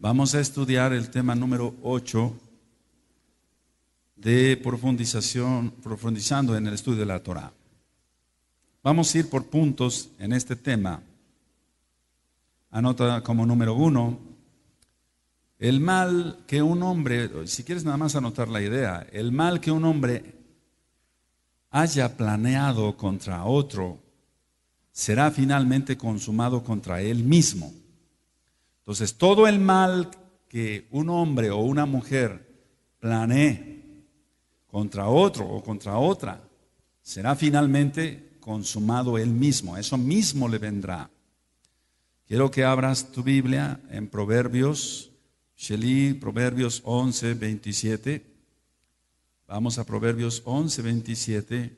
Vamos a estudiar el tema número 8 de profundización, profundizando en el estudio de la Torah. Vamos a ir por puntos en este tema. Anota como número uno, el mal que un hombre, si quieres nada más anotar la idea, el mal que un hombre haya planeado contra otro será finalmente consumado contra él mismo. Entonces, todo el mal que un hombre o una mujer planee contra otro o contra otra, será finalmente consumado él mismo. Eso mismo le vendrá. Quiero que abras tu Biblia en Proverbios, Shelí, Proverbios 11, 27. Vamos a Proverbios 11, 27.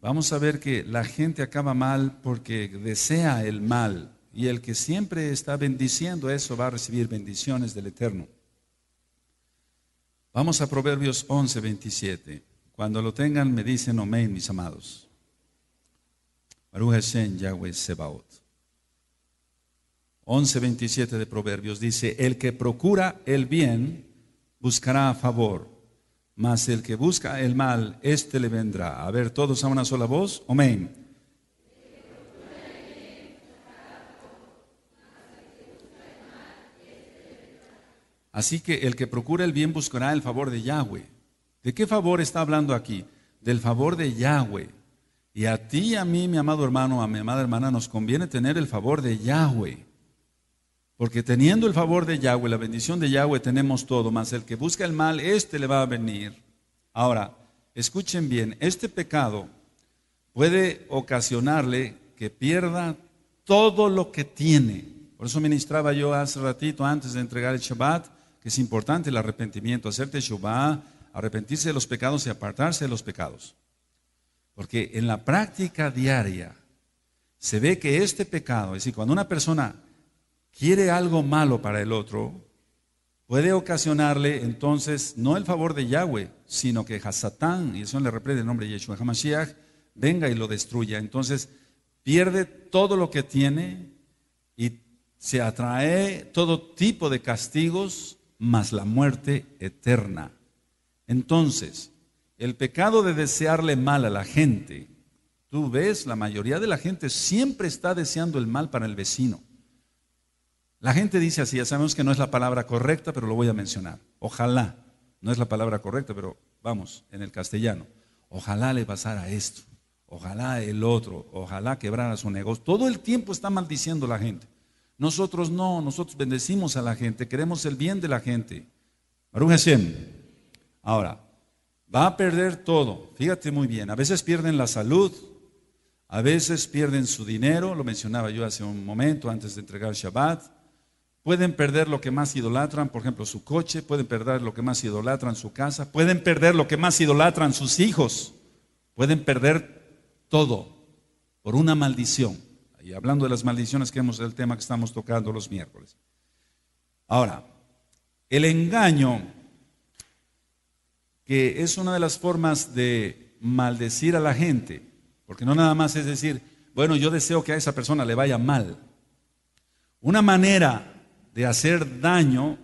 Vamos a ver que la gente acaba mal porque desea el mal. Y el que siempre está bendiciendo eso va a recibir bendiciones del Eterno. Vamos a Proverbios 11, 27. Cuando lo tengan me dicen amén, mis amados. Baruch 11, de Proverbios dice, el que procura el bien buscará favor, mas el que busca el mal, éste le vendrá. A ver, todos a una sola voz, amén. Así que el que procura el bien buscará el favor de Yahweh. ¿De qué favor está hablando aquí? Del favor de Yahweh. Y a ti, y a mí, mi amado hermano, a mi amada hermana, nos conviene tener el favor de Yahweh. Porque teniendo el favor de Yahweh, la bendición de Yahweh, tenemos todo. Mas el que busca el mal, este le va a venir. Ahora, escuchen bien, este pecado puede ocasionarle que pierda todo lo que tiene. Por eso ministraba yo hace ratito, antes de entregar el Shabbat, que es importante el arrepentimiento, hacer Shubá, arrepentirse de los pecados y apartarse de los pecados. Porque en la práctica diaria se ve que este pecado, es decir, cuando una persona quiere algo malo para el otro, puede ocasionarle entonces no el favor de Yahweh, sino que Hasatán, y eso le reprende el nombre de Yeshua Hamashiach, venga y lo destruya. Entonces pierde todo lo que tiene y se atrae todo tipo de castigos más la muerte eterna. Entonces, el pecado de desearle mal a la gente, tú ves, la mayoría de la gente siempre está deseando el mal para el vecino. La gente dice así, ya sabemos que no es la palabra correcta, pero lo voy a mencionar. Ojalá, no es la palabra correcta, pero vamos, en el castellano. Ojalá le pasara esto, ojalá el otro, ojalá quebrara su negocio. Todo el tiempo está maldiciendo la gente. Nosotros no, nosotros bendecimos a la gente, queremos el bien de la gente. Ahora, va a perder todo. Fíjate muy bien, a veces pierden la salud, a veces pierden su dinero, lo mencionaba yo hace un momento antes de entregar Shabbat. Pueden perder lo que más idolatran, por ejemplo, su coche, pueden perder lo que más idolatran, su casa, pueden perder lo que más idolatran, sus hijos, pueden perder todo por una maldición. Y hablando de las maldiciones, que hemos del tema que estamos tocando los miércoles. Ahora, el engaño, que es una de las formas de maldecir a la gente, porque no nada más es decir, bueno, yo deseo que a esa persona le vaya mal. Una manera de hacer daño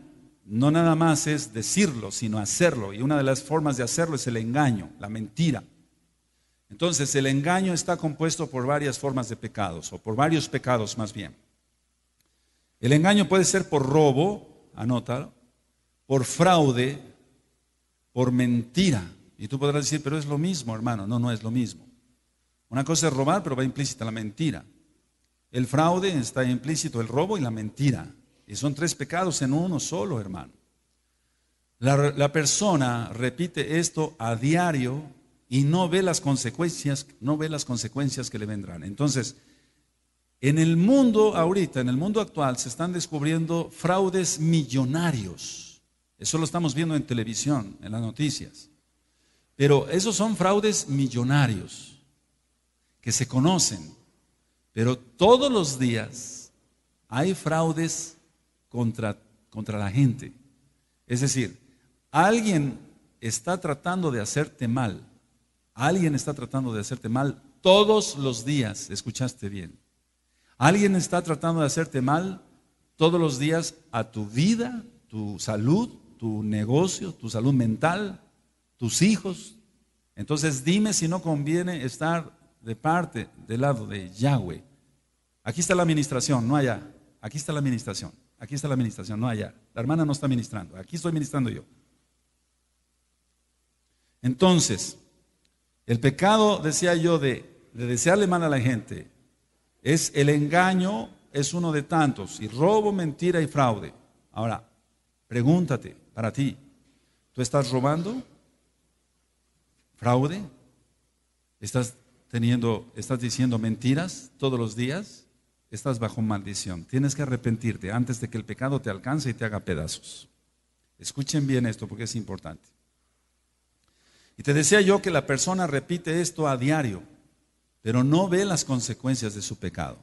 no nada más es decirlo, sino hacerlo. Y una de las formas de hacerlo es el engaño, la mentira. Entonces, el engaño está compuesto por varias formas de pecados, o por varios pecados más bien. El engaño puede ser por robo, anótalo, por fraude, por mentira. Y tú podrás decir, pero es lo mismo, hermano. No, no es lo mismo. Una cosa es robar, pero va implícita la mentira. El fraude está implícito, el robo y la mentira. Y son tres pecados en uno solo, hermano. La, la persona repite esto a diario y no ve las consecuencias, no ve las consecuencias que le vendrán. Entonces, en el mundo ahorita, en el mundo actual, se están descubriendo fraudes millonarios. Eso lo estamos viendo en televisión, en las noticias. Pero esos son fraudes millonarios que se conocen. Pero todos los días hay fraudes contra, contra la gente. Es decir, alguien está tratando de hacerte mal Alguien está tratando de hacerte mal todos los días, escuchaste bien. Alguien está tratando de hacerte mal todos los días a tu vida, tu salud, tu negocio, tu salud mental, tus hijos. Entonces dime si no conviene estar de parte, del lado de Yahweh. Aquí está la administración, no allá. Aquí está la administración. Aquí está la administración, no allá. La hermana no está ministrando. Aquí estoy ministrando yo. Entonces, el pecado, decía yo, de, desearle mal a la gente es el engaño, es uno de tantos, y robo, mentira y fraude. Ahora, pregúntate para ti, ¿tú estás robando? ¿Fraude? ¿Estás teniendo, estás diciendo mentiras todos los días? Estás bajo maldición. Tienes que arrepentirte antes de que el pecado te alcance y te haga pedazos. Escuchen bien esto porque es importante. Y te decía yo que la persona repite esto a diario, pero no ve las consecuencias de su pecado.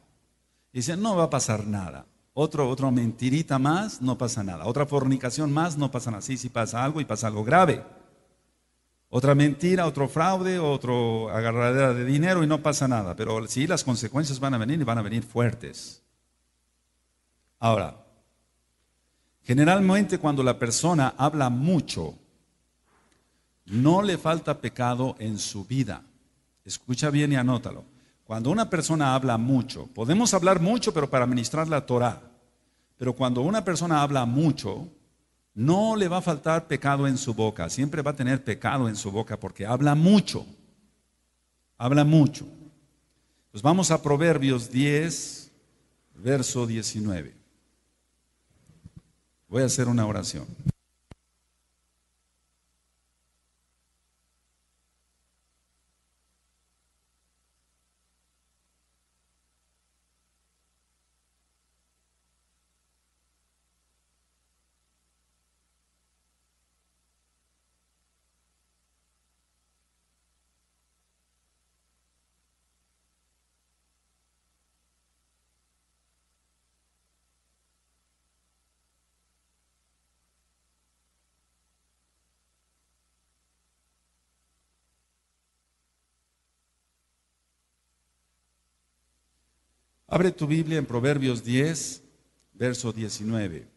Y dice, no va a pasar nada. Otro, otra mentirita más, no pasa nada. Otra fornicación más, no pasa nada. Sí, sí pasa algo y pasa algo grave. Otra mentira, otro fraude, otro agarradera de dinero y no pasa nada. Pero sí, las consecuencias van a venir y van a venir fuertes. Ahora, generalmente cuando la persona habla mucho, no le falta pecado en su vida. Escucha bien y anótalo. Cuando una persona habla mucho, podemos hablar mucho, pero para ministrar la Torah. Pero cuando una persona habla mucho, no le va a faltar pecado en su boca. Siempre va a tener pecado en su boca porque habla mucho. Habla mucho. Pues vamos a Proverbios 10, verso 19. Voy a hacer una oración. Abre tu Biblia en Proverbios 10, verso 19.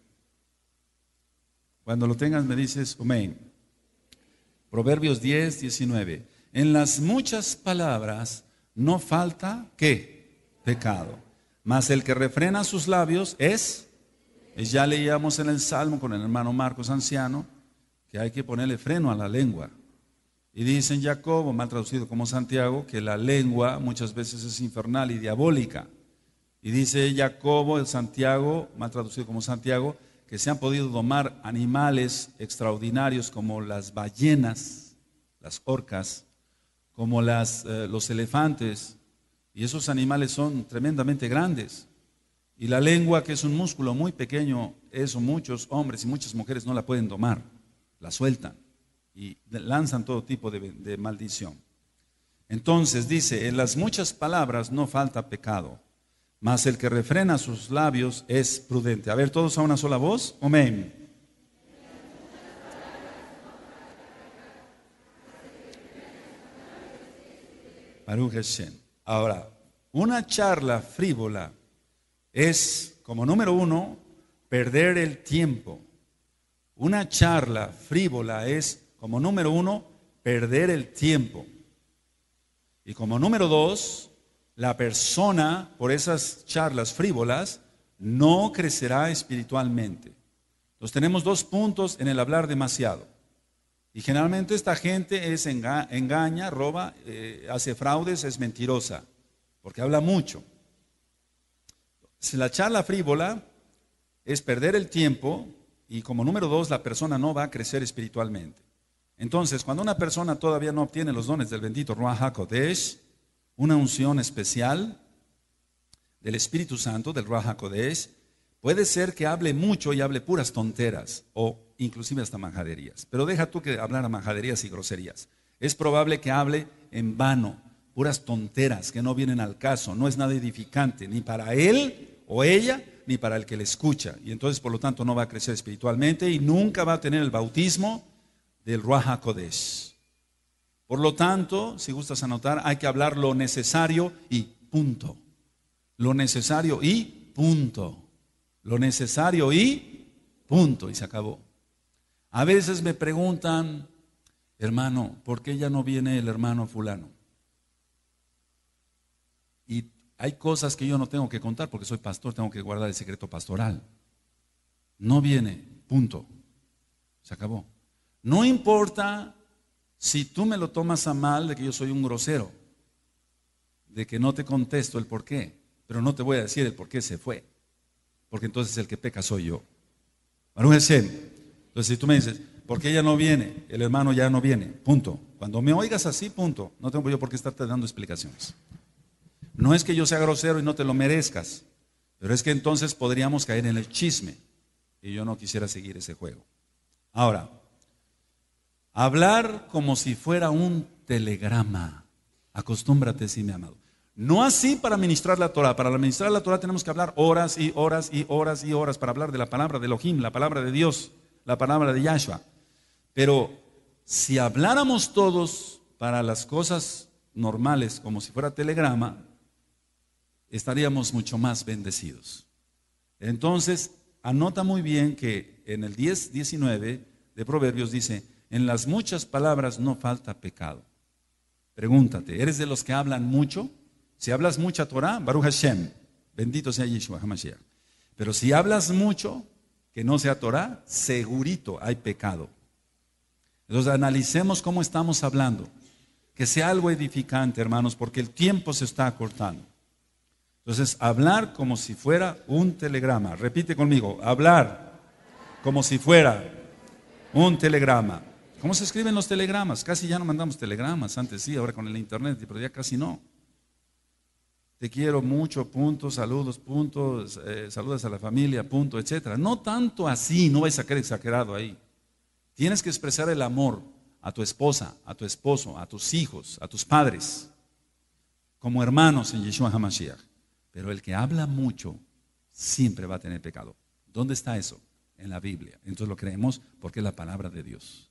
Cuando lo tengas me dices, amén. Proverbios 10, 19. En las muchas palabras no falta qué? Pecado. Mas el que refrena sus labios es, pues ya leíamos en el Salmo con el hermano Marcos Anciano, que hay que ponerle freno a la lengua. Y dicen Jacobo, mal traducido como Santiago, que la lengua muchas veces es infernal y diabólica. Y dice Jacobo, el Santiago, mal traducido como Santiago, que se han podido domar animales extraordinarios como las ballenas, las orcas, como eh, los elefantes. Y esos animales son tremendamente grandes. Y la lengua, que es un músculo muy pequeño, eso muchos hombres y muchas mujeres no la pueden domar, la sueltan y lanzan todo tipo de maldición. Entonces dice, en las muchas palabras no falta pecado mas el que refrena sus labios es prudente. A ver, todos a una sola voz. Amén. Ahora, una charla frívola es, como número uno, perder el tiempo. Una charla frívola es, como número uno, perder el tiempo. Y como número dos, la persona por esas charlas frívolas no crecerá espiritualmente. Entonces tenemos dos puntos en el hablar demasiado. Y generalmente esta gente es engaña, roba, eh, hace fraudes, es mentirosa, porque habla mucho. Si la charla frívola es perder el tiempo y como número dos, la persona no va a crecer espiritualmente. Entonces, cuando una persona todavía no obtiene los dones del bendito Ruach HaKodesh, una unción especial del Espíritu Santo, del Raja puede ser que hable mucho y hable puras tonteras o inclusive hasta majaderías. Pero deja tú que hablar a majaderías y groserías. Es probable que hable en vano, puras tonteras que no vienen al caso, no es nada edificante, ni para él o ella, ni para el que le escucha. Y entonces, por lo tanto, no va a crecer espiritualmente y nunca va a tener el bautismo del Ruach por lo tanto, si gustas anotar, hay que hablar lo necesario y punto. Lo necesario y punto. Lo necesario y punto. Y se acabó. A veces me preguntan, hermano, ¿por qué ya no viene el hermano fulano? Y hay cosas que yo no tengo que contar porque soy pastor, tengo que guardar el secreto pastoral. No viene, punto. Se acabó. No importa si tú me lo tomas a mal de que yo soy un grosero, de que no te contesto el por qué, pero no te voy a decir el por qué se fue, porque entonces el que peca soy yo. Entonces si tú me dices, ¿por qué ella no viene? El hermano ya no viene, punto. Cuando me oigas así, punto. No tengo yo por qué estarte dando explicaciones. No es que yo sea grosero y no te lo merezcas, pero es que entonces podríamos caer en el chisme y yo no quisiera seguir ese juego. Ahora, Hablar como si fuera un telegrama. Acostúmbrate, sí, mi amado. No así para ministrar la Torah. Para ministrar la Torah tenemos que hablar horas y horas y horas y horas para hablar de la palabra de Elohim, la palabra de Dios, la palabra de Yahshua. Pero si habláramos todos para las cosas normales como si fuera telegrama, estaríamos mucho más bendecidos. Entonces, anota muy bien que en el 10, 19 de Proverbios dice, en las muchas palabras no falta pecado. Pregúntate, ¿eres de los que hablan mucho? Si hablas mucha Torah, Baruch Hashem, bendito sea Yeshua HaMashiach. Pero si hablas mucho que no sea Torah, segurito hay pecado. Entonces analicemos cómo estamos hablando. Que sea algo edificante, hermanos, porque el tiempo se está acortando. Entonces, hablar como si fuera un telegrama. Repite conmigo, hablar como si fuera un telegrama. ¿Cómo se escriben los telegramas? Casi ya no mandamos telegramas, antes sí, ahora con el internet, pero ya casi no. Te quiero mucho, punto, saludos, punto, Saludos eh, saludas a la familia, punto, etcétera. No tanto así, no vais a quedar exagerado ahí. Tienes que expresar el amor a tu esposa, a tu esposo, a tus hijos, a tus padres, como hermanos en Yeshua HaMashiach. Pero el que habla mucho siempre va a tener pecado. ¿Dónde está eso? En la Biblia. Entonces lo creemos porque es la palabra de Dios.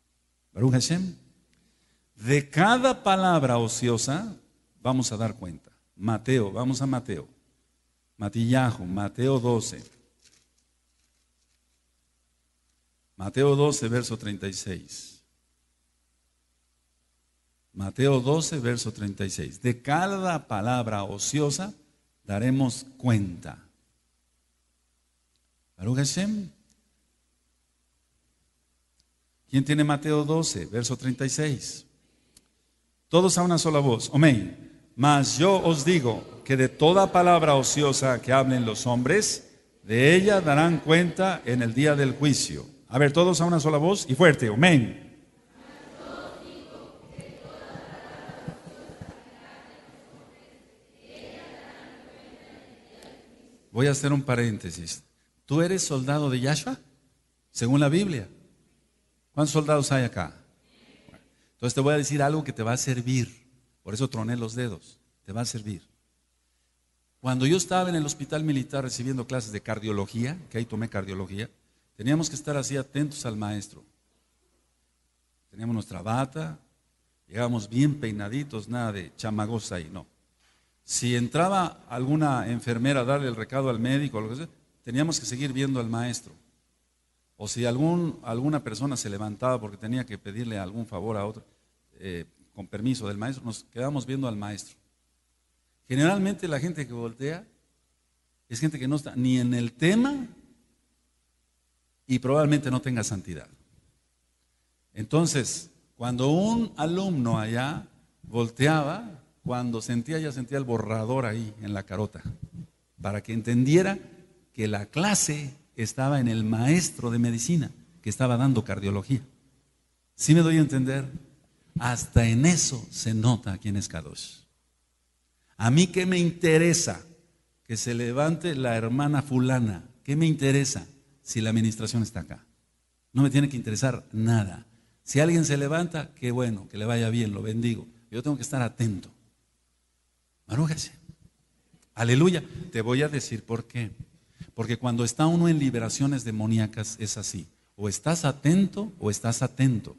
Baruch Hashem, de cada palabra ociosa vamos a dar cuenta. Mateo, vamos a Mateo. Matillajo, Mateo 12. Mateo 12, verso 36. Mateo 12, verso 36. De cada palabra ociosa daremos cuenta. Baruch Hashem, ¿Quién tiene Mateo 12, verso 36? Todos a una sola voz. Amén. Mas yo os digo que de toda palabra ociosa que hablen los hombres, de ella darán cuenta en el día del juicio. A ver, todos a una sola voz y fuerte. Amén. Voy a hacer un paréntesis. ¿Tú eres soldado de Yahshua? Según la Biblia. ¿Cuántos soldados hay acá? Entonces te voy a decir algo que te va a servir. Por eso troné los dedos. Te va a servir. Cuando yo estaba en el hospital militar recibiendo clases de cardiología, que ahí tomé cardiología, teníamos que estar así atentos al maestro. Teníamos nuestra bata, llegábamos bien peinaditos, nada de chamagosa y no. Si entraba alguna enfermera a darle el recado al médico, lo que teníamos que seguir viendo al maestro. O si alguna persona se levantaba porque tenía que pedirle algún favor a otro, eh, con permiso del maestro, nos quedamos viendo al maestro. Generalmente la gente que voltea es gente que no está ni en el tema y probablemente no tenga santidad. Entonces, cuando un alumno allá volteaba, cuando sentía ya sentía el borrador ahí en la carota, para que entendiera que la clase estaba en el maestro de medicina que estaba dando cardiología. Si me doy a entender? Hasta en eso se nota quién es Kadosh. A mí qué me interesa que se levante la hermana fulana. ¿Qué me interesa si la administración está acá? No me tiene que interesar nada. Si alguien se levanta, qué bueno, que le vaya bien, lo bendigo. Yo tengo que estar atento. Marújese. Aleluya. Te voy a decir por qué. Porque cuando está uno en liberaciones demoníacas es así. O estás atento o estás atento.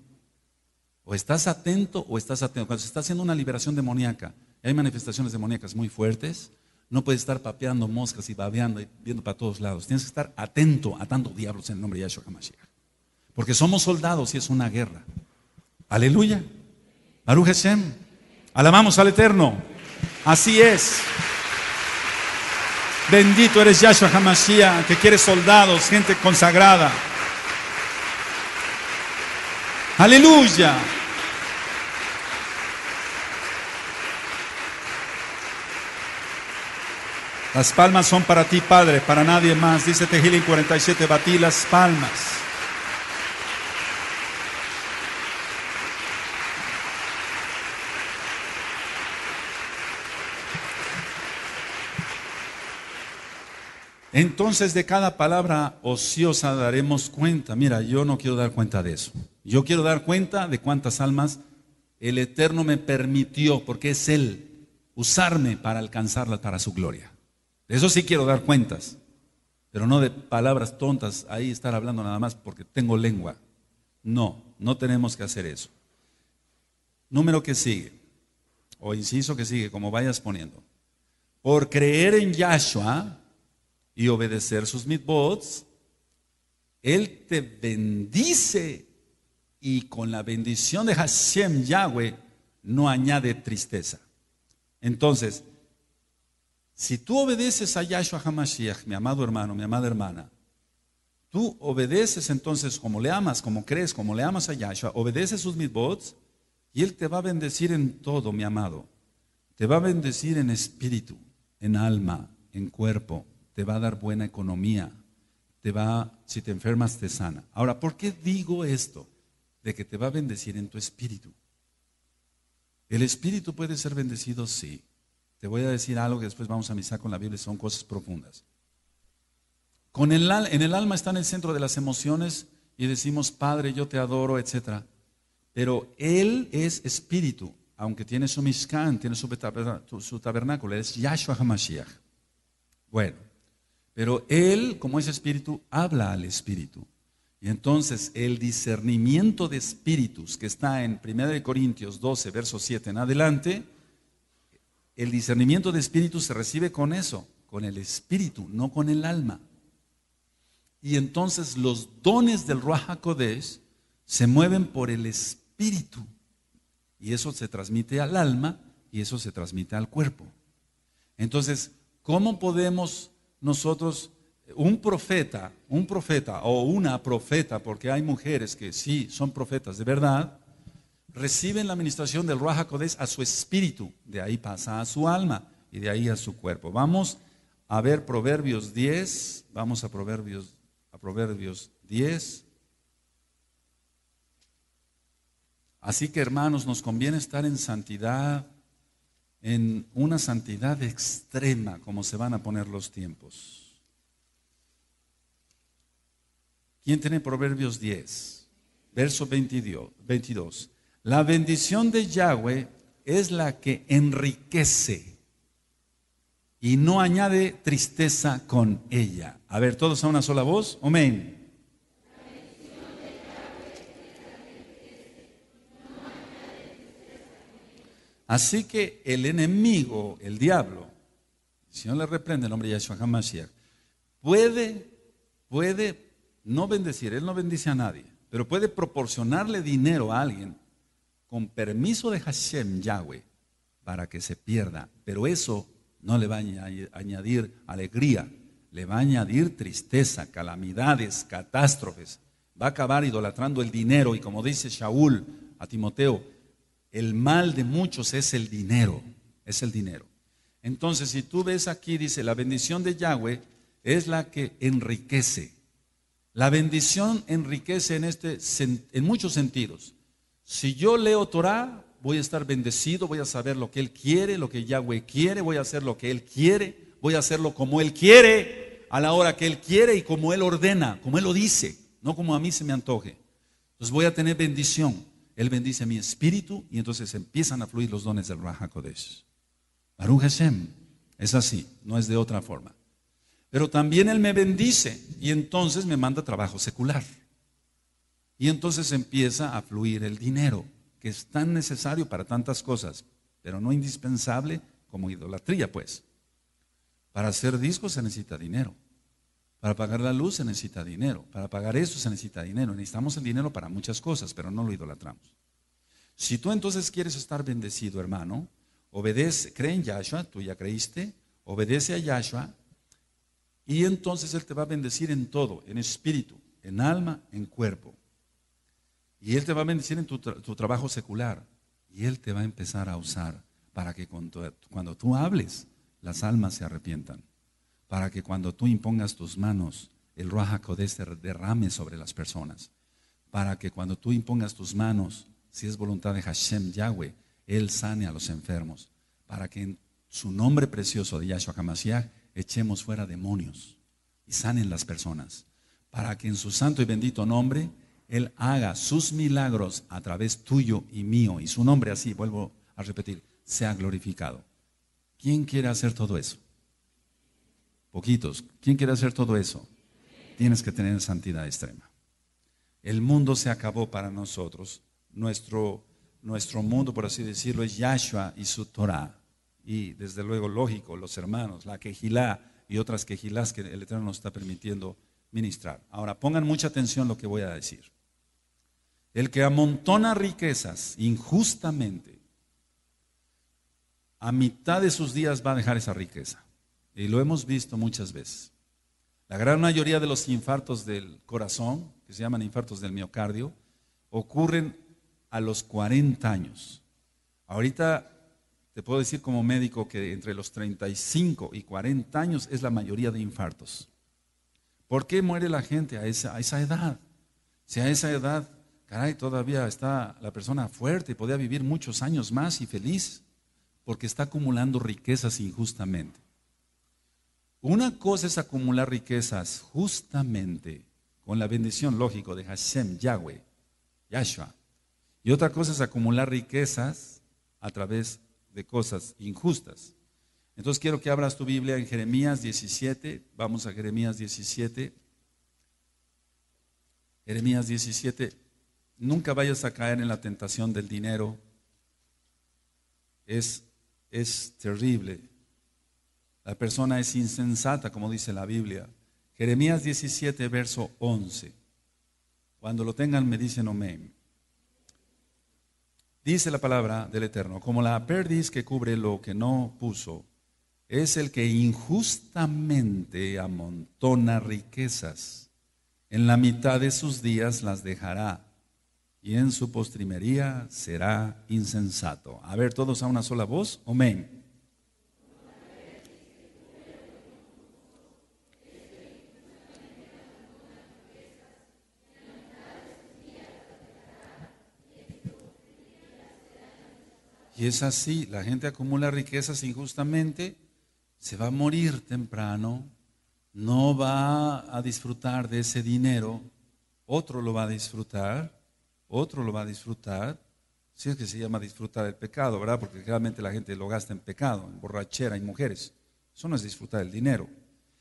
O estás atento o estás atento. Cuando se está haciendo una liberación demoníaca, hay manifestaciones demoníacas muy fuertes, no puedes estar papeando moscas y babeando y viendo para todos lados. Tienes que estar atento a tantos diablos en el nombre de Yahshua HaMashiach. Porque somos soldados y es una guerra. Aleluya. Aru Hashem. Alabamos al Eterno. Así es. Bendito eres Yahshua Hamashiach, que quiere soldados, gente consagrada. Aleluya. Las palmas son para ti, Padre, para nadie más. Dice Tejilín 47, batí las palmas. Entonces de cada palabra ociosa daremos cuenta. Mira, yo no quiero dar cuenta de eso. Yo quiero dar cuenta de cuántas almas el Eterno me permitió, porque es Él, usarme para alcanzarla, para su gloria. De eso sí quiero dar cuentas, pero no de palabras tontas, ahí estar hablando nada más porque tengo lengua. No, no tenemos que hacer eso. Número que sigue, o inciso que sigue, como vayas poniendo. Por creer en Yahshua, y obedecer sus mitbots, Él te bendice y con la bendición de Hashem Yahweh no añade tristeza. Entonces, si tú obedeces a Yahshua HaMashiach, mi amado hermano, mi amada hermana, tú obedeces entonces como le amas, como crees, como le amas a Yahshua, obedeces sus mitbots y Él te va a bendecir en todo, mi amado. Te va a bendecir en espíritu, en alma, en cuerpo, te va a dar buena economía, te va, si te enfermas, te sana. Ahora, ¿por qué digo esto? De que te va a bendecir en tu espíritu. ¿El espíritu puede ser bendecido? Sí. Te voy a decir algo que después vamos a misar con la Biblia, son cosas profundas. Con el, en el alma está en el centro de las emociones y decimos, Padre, yo te adoro, etc. Pero Él es espíritu, aunque tiene su mishkan, tiene su, su tabernáculo, es Yahshua HaMashiach. Bueno, pero Él, como es espíritu, habla al espíritu. Y entonces el discernimiento de espíritus que está en 1 Corintios 12, verso 7 en adelante, el discernimiento de espíritus se recibe con eso, con el espíritu, no con el alma. Y entonces los dones del Ruach se mueven por el espíritu. Y eso se transmite al alma y eso se transmite al cuerpo. Entonces, ¿cómo podemos nosotros, un profeta, un profeta o una profeta, porque hay mujeres que sí son profetas de verdad, reciben la administración del Raja a su espíritu, de ahí pasa a su alma y de ahí a su cuerpo. Vamos a ver Proverbios 10, vamos a Proverbios, a Proverbios 10. Así que hermanos, nos conviene estar en santidad, en una santidad extrema, como se van a poner los tiempos. ¿Quién tiene Proverbios 10, verso 22? La bendición de Yahweh es la que enriquece y no añade tristeza con ella. A ver, todos a una sola voz. Amén. Así que el enemigo, el diablo, si no le reprende el nombre de Yahshua HaMashiach, puede, puede no bendecir, él no bendice a nadie, pero puede proporcionarle dinero a alguien con permiso de Hashem Yahweh para que se pierda. Pero eso no le va a añadir alegría, le va a añadir tristeza, calamidades, catástrofes. Va a acabar idolatrando el dinero y como dice Shaul a Timoteo, el mal de muchos es el dinero, es el dinero. Entonces, si tú ves aquí, dice, la bendición de Yahweh es la que enriquece. La bendición enriquece en, este, en muchos sentidos. Si yo leo Torah, voy a estar bendecido, voy a saber lo que Él quiere, lo que Yahweh quiere, voy a hacer lo que Él quiere, voy a hacerlo como Él quiere, a la hora que Él quiere y como Él ordena, como Él lo dice, no como a mí se me antoje. Entonces voy a tener bendición. Él bendice mi espíritu y entonces empiezan a fluir los dones del Raja Kodesh. Baruch Hashem es así, no es de otra forma. Pero también Él me bendice y entonces me manda trabajo secular. Y entonces empieza a fluir el dinero, que es tan necesario para tantas cosas, pero no indispensable como idolatría, pues. Para hacer discos se necesita dinero. Para pagar la luz se necesita dinero, para pagar eso se necesita dinero. Necesitamos el dinero para muchas cosas, pero no lo idolatramos. Si tú entonces quieres estar bendecido, hermano, obedece, cree en Yahshua, tú ya creíste, obedece a Yahshua, y entonces Él te va a bendecir en todo, en espíritu, en alma, en cuerpo. Y Él te va a bendecir en tu trabajo secular. Y Él te va a empezar a usar para que cuando tú hables, las almas se arrepientan para que cuando tú impongas tus manos, el Ruach derrame sobre las personas. Para que cuando tú impongas tus manos, si es voluntad de Hashem Yahweh, Él sane a los enfermos. Para que en su nombre precioso de Yahshua HaMashiach echemos fuera demonios y sanen las personas. Para que en su santo y bendito nombre Él haga sus milagros a través tuyo y mío. Y su nombre así, vuelvo a repetir, sea glorificado. ¿Quién quiere hacer todo eso? poquitos. ¿Quién quiere hacer todo eso? Tienes que tener santidad extrema. El mundo se acabó para nosotros. Nuestro, nuestro mundo, por así decirlo, es Yahshua y su Torah. Y desde luego, lógico, los hermanos, la quejilá y otras quejilás que el Eterno nos está permitiendo ministrar. Ahora, pongan mucha atención a lo que voy a decir. El que amontona riquezas injustamente, a mitad de sus días va a dejar esa riqueza. Y lo hemos visto muchas veces. La gran mayoría de los infartos del corazón, que se llaman infartos del miocardio, ocurren a los 40 años. Ahorita te puedo decir como médico que entre los 35 y 40 años es la mayoría de infartos. ¿Por qué muere la gente a esa, a esa edad? Si a esa edad, caray, todavía está la persona fuerte y podía vivir muchos años más y feliz, porque está acumulando riquezas injustamente. Una cosa es acumular riquezas justamente con la bendición, lógica de Hashem, Yahweh, Yahshua. Y otra cosa es acumular riquezas a través de cosas injustas. Entonces quiero que abras tu Biblia en Jeremías 17. Vamos a Jeremías 17. Jeremías 17. Nunca vayas a caer en la tentación del dinero. Es, es terrible. La persona es insensata, como dice la Biblia. Jeremías 17, verso 11. Cuando lo tengan me dicen amén. Dice la palabra del Eterno, como la perdiz que cubre lo que no puso, es el que injustamente amontona riquezas. En la mitad de sus días las dejará y en su postrimería será insensato. A ver, todos a una sola voz, amén. Y es así, la gente acumula riquezas injustamente, se va a morir temprano, no va a disfrutar de ese dinero, otro lo va a disfrutar, otro lo va a disfrutar, si es que se llama disfrutar el pecado, ¿verdad? Porque claramente la gente lo gasta en pecado, en borrachera, en mujeres. Eso no es disfrutar el dinero.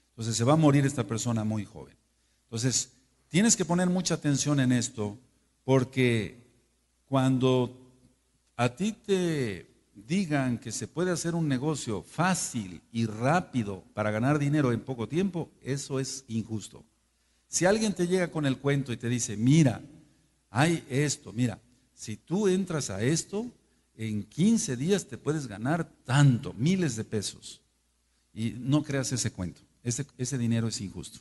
Entonces se va a morir esta persona muy joven. Entonces, tienes que poner mucha atención en esto, porque cuando a ti te digan que se puede hacer un negocio fácil y rápido para ganar dinero en poco tiempo, eso es injusto. Si alguien te llega con el cuento y te dice, mira, hay esto, mira, si tú entras a esto, en 15 días te puedes ganar tanto, miles de pesos. Y no creas ese cuento. Ese, dinero es injusto.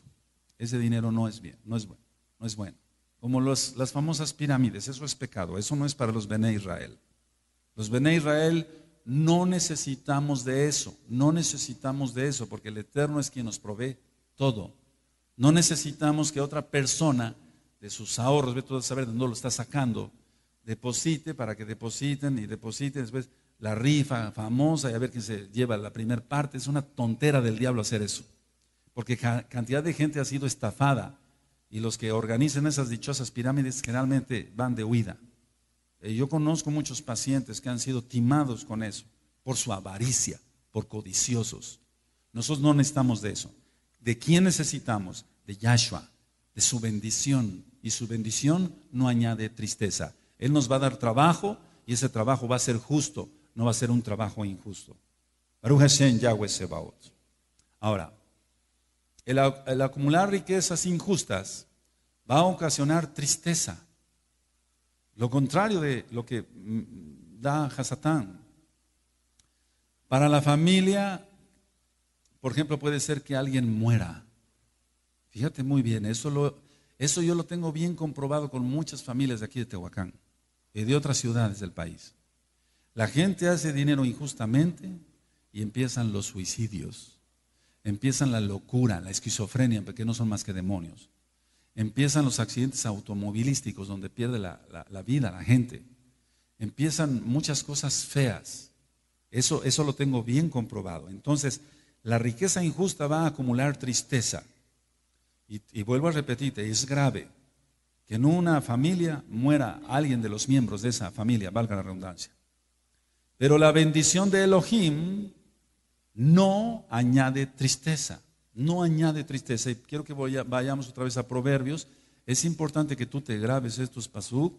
Ese dinero no es bien, no es bueno, no es bueno. Como las famosas pirámides, eso es pecado, eso no es para los Bene Israel. Los Bene Israel no necesitamos de eso, no necesitamos de eso, porque el Eterno es quien nos provee todo. No necesitamos que otra persona de sus ahorros, ve todo saber dónde lo está sacando, deposite para que depositen y depositen después la rifa famosa y a ver quién se lleva la primera parte. Es una tontera del diablo hacer eso, porque cantidad de gente ha sido estafada y los que organizan esas dichosas pirámides generalmente van de huida. Eh, yo conozco muchos pacientes que han sido timados con eso, por su avaricia, por codiciosos. Nosotros no necesitamos de eso. ¿De quién necesitamos? De Yahshua, de su bendición. Y su bendición no añade tristeza. Él nos va a dar trabajo y ese trabajo va a ser justo, no va a ser un trabajo injusto. Ahora, el acumular riquezas injustas va a ocasionar tristeza lo contrario de lo que da Hasatán. Para la familia, por ejemplo, puede ser que alguien muera. Fíjate muy bien, eso, eso yo lo tengo bien comprobado con muchas familias de aquí de Tehuacán y de otras ciudades del país. La gente hace dinero injustamente y empiezan los suicidios, empiezan la locura, la esquizofrenia, porque no son más que demonios. Empiezan los accidentes automovilísticos donde pierde la, vida la gente. Empiezan muchas cosas feas. Eso, eso lo tengo bien comprobado. Entonces, la riqueza injusta va a acumular tristeza. Y, y, vuelvo a repetirte, es grave que en una familia muera alguien de los miembros de esa familia, valga la redundancia. Pero la bendición de Elohim no añade tristeza no añade tristeza. Y quiero que vayamos otra vez a Proverbios. Es importante que tú te grabes estos pasuk,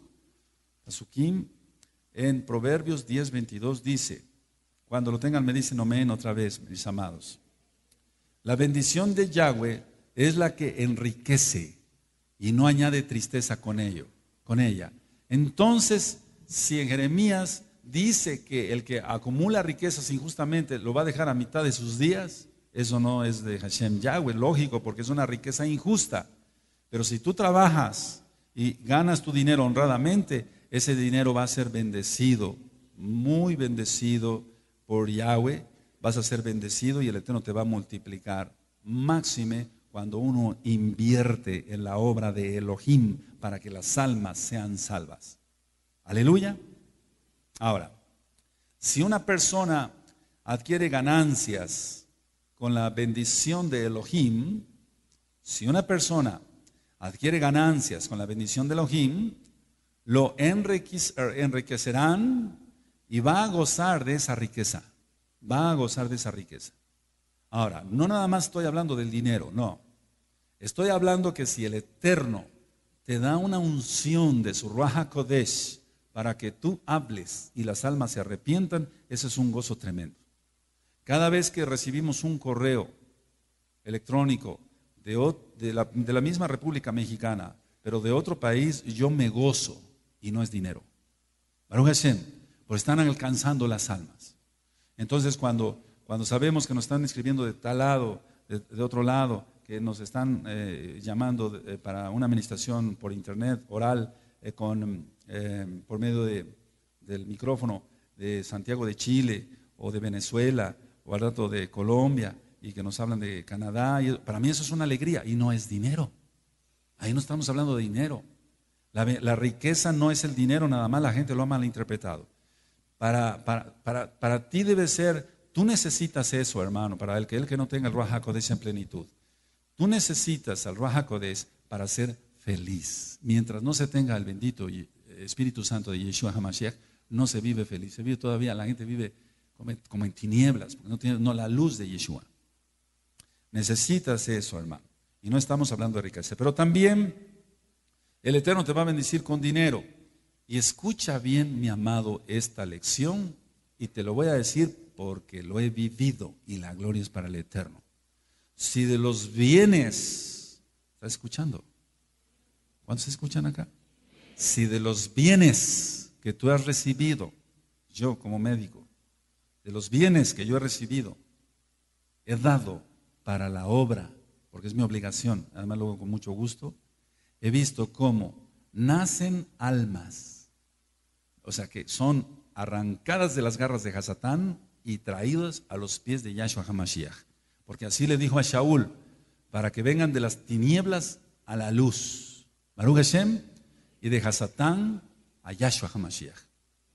pasukim. En Proverbios 10.22 dice, cuando lo tengan me dicen amén otra vez, mis amados. La bendición de Yahweh es la que enriquece y no añade tristeza con ello, con ella. Entonces, si en Jeremías dice que el que acumula riquezas injustamente lo va a dejar a mitad de sus días, eso no es de Hashem Yahweh, lógico, porque es una riqueza injusta. Pero si tú trabajas y ganas tu dinero honradamente, ese dinero va a ser bendecido, muy bendecido por Yahweh, vas a ser bendecido y el Eterno te va a multiplicar. Máxime cuando uno invierte en la obra de Elohim para que las almas sean salvas. Aleluya. Ahora, si una persona adquiere ganancias, con la bendición de Elohim, si una persona adquiere ganancias con la bendición de Elohim, lo er, enriquecerán y va a gozar de esa riqueza. Va a gozar de esa riqueza. Ahora, no nada más estoy hablando del dinero, no. Estoy hablando que si el Eterno te da una unción de su Ruaja Kodesh para que tú hables y las almas se arrepientan, ese es un gozo tremendo. Cada vez que recibimos un correo electrónico de, la, misma República Mexicana, pero de otro país, yo me gozo y no es dinero. Baruch porque están alcanzando las almas. Entonces, cuando, cuando sabemos que nos están escribiendo de tal lado, de, otro lado, que nos están eh, llamando eh, para una administración por internet, oral, eh, con, por medio del micrófono de Santiago de Chile o de Venezuela o al rato de Colombia, y que nos hablan de Canadá. para mí eso es una alegría y no es dinero. Ahí no estamos hablando de dinero. La, riqueza no es el dinero nada más, la gente lo ha malinterpretado. Para, ti debe ser, tú necesitas eso, hermano, para el que, que no tenga el Ruach HaKodesh en plenitud. Tú necesitas al Ruach HaKodesh para ser feliz. Mientras no se tenga el bendito eh, Espíritu Santo de Yeshua HaMashiach, no se vive feliz. Se vive todavía, la gente vive como en tinieblas, porque no tiene no, la luz de Yeshua. Necesitas eso, hermano. Y no estamos hablando de riqueza, pero también el Eterno te va a bendecir con dinero. Y escucha bien, mi amado, esta lección y te lo voy a decir porque lo he vivido y la gloria es para el Eterno. Si de los bienes, ¿estás escuchando? ¿Cuántos escuchan acá? Si de los bienes que tú has recibido, yo como médico, de los bienes que yo he recibido, he dado para la obra, porque es mi obligación, además luego con mucho gusto, he visto cómo nacen almas, o sea que son arrancadas de las garras de Hasatán y traídas a los pies de Yahshua HaMashiach. Porque así le dijo a Shaul, para que vengan de las tinieblas a la luz. Baruch Hashem y de Hasatán a Yahshua HaMashiach.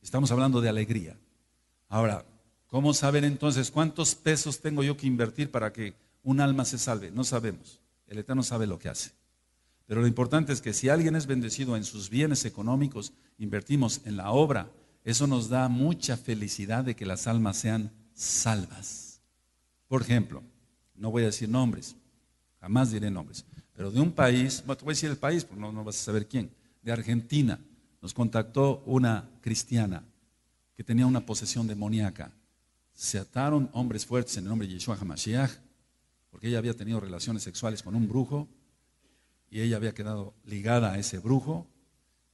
Estamos hablando de alegría. Ahora, ¿Cómo saben entonces cuántos pesos tengo yo que invertir para que un alma se salve? No sabemos. El Eterno sabe lo que hace. Pero lo importante es que si alguien es bendecido en sus bienes económicos, invertimos en la obra, eso nos da mucha felicidad de que las almas sean salvas. Por ejemplo, no voy a decir nombres, jamás diré nombres, pero de un país, bueno, te voy a decir el país, porque no vas a saber quién, de Argentina, nos contactó una cristiana que tenía una posesión demoníaca se ataron hombres fuertes en el nombre de Yeshua HaMashiach, porque ella había tenido relaciones sexuales con un brujo y ella había quedado ligada a ese brujo.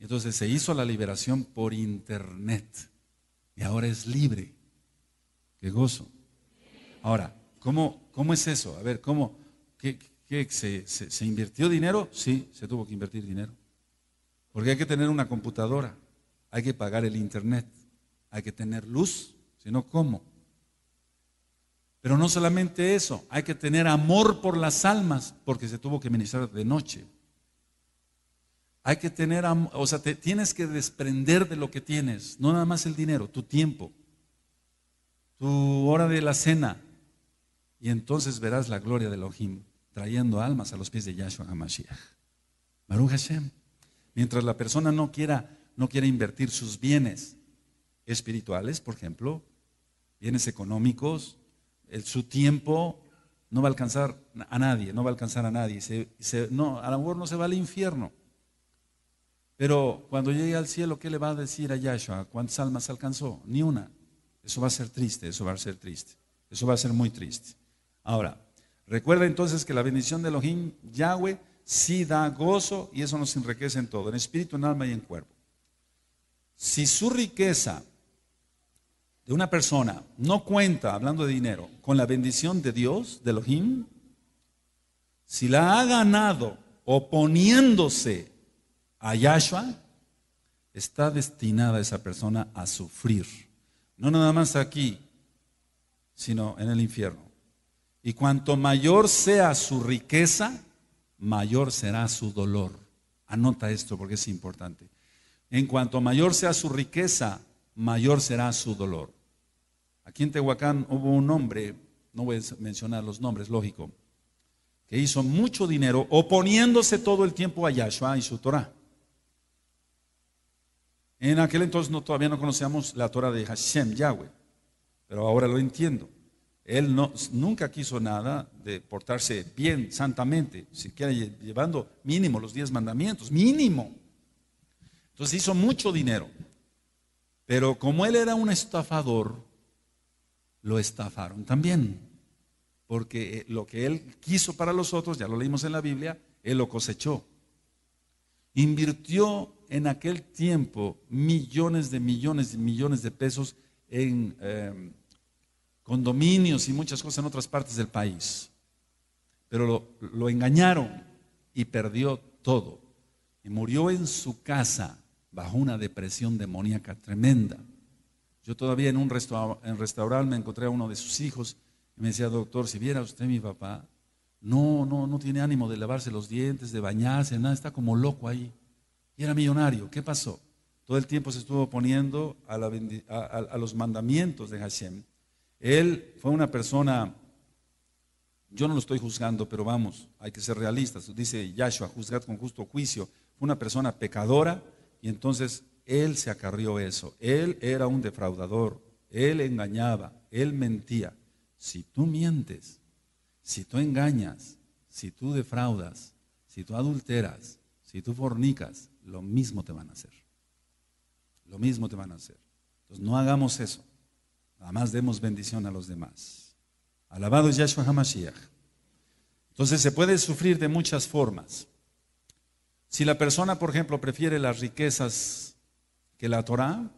entonces se hizo la liberación por internet y ahora es libre. ¡Qué gozo! Ahora, ¿cómo, cómo es eso? A ver, ¿cómo? Qué, se, ¿Se invirtió dinero? Sí, se tuvo que invertir dinero. Porque hay que tener una computadora, hay que pagar el internet, hay que tener luz, si no, ¿cómo? Pero no solamente eso, hay que tener amor por las almas, porque se tuvo que ministrar de noche. Hay que tener, o sea, te tienes que desprender de lo que tienes, no nada más el dinero, tu tiempo, tu hora de la cena, y entonces verás la gloria de Elohim trayendo almas a los pies de Yahshua HaMashiach. Maru Hashem. Mientras la persona no quiera, no quiera invertir sus bienes espirituales, por ejemplo, bienes económicos, su tiempo no va a alcanzar a nadie, no va a alcanzar a nadie. no, a lo mejor no se va al infierno. Pero cuando llegue al cielo, ¿qué le va a decir a Yahshua? ¿Cuántas almas alcanzó? Ni una. Eso va a ser triste, eso va a ser triste. Eso va a ser muy triste. Ahora, recuerda entonces que la bendición de Elohim, Yahweh, sí da gozo y eso nos enriquece en todo, en espíritu, en alma y en cuerpo. Si su riqueza de una persona no cuenta, hablando de dinero, con la bendición de Dios, de Elohim, si la ha ganado oponiéndose a Yahshua, está destinada esa persona a sufrir. No nada más aquí, sino en el infierno. Y cuanto mayor sea su riqueza, mayor será su dolor. Anota esto porque es importante. En cuanto mayor sea su riqueza, mayor será su dolor. Aquí en Tehuacán hubo un hombre, no voy a mencionar los nombres, lógico, que hizo mucho dinero oponiéndose todo el tiempo a Yahshua y su Torah. En aquel entonces todavía no conocíamos la Torah de Hashem, Yahweh, pero ahora lo entiendo. Él no, nunca quiso nada de portarse bien, santamente, siquiera llevando mínimo los diez mandamientos, mínimo. Entonces hizo mucho dinero. Pero como él era un estafador, lo estafaron también. Porque eh, lo que él quiso para los otros, ya lo leímos en la Biblia, él lo cosechó. Invirtió en aquel tiempo millones de millones de millones de pesos en em, condominios y muchas cosas en otras partes del país. Pero lo, lo engañaron y perdió todo. Y murió en su casa bajo una depresión demoníaca tremenda. Yo todavía en un en restaurante me encontré a uno de sus hijos y me decía, doctor, si viera usted mi papá, no, no, no tiene ánimo de lavarse los dientes, de bañarse, nada, está como loco ahí. Y era millonario, ¿qué pasó? Todo el tiempo se estuvo oponiendo a, los mandamientos de Hashem. Él fue una persona, yo no lo estoy juzgando, pero vamos, hay que ser realistas. Dice Yahshua, juzgad con justo juicio. Fue una persona pecadora y entonces él se acarrió eso. Él era un defraudador. Él engañaba. Él mentía. Si tú mientes, si tú engañas, si tú defraudas, si tú adulteras, si tú fornicas, lo mismo te van a hacer. Lo mismo te van a hacer. Entonces no hagamos eso. Nada más demos bendición a los demás. Alabado es Yahshua HaMashiach. Entonces se puede sufrir de muchas formas. Si la persona, por ejemplo, prefiere las riquezas que la Torah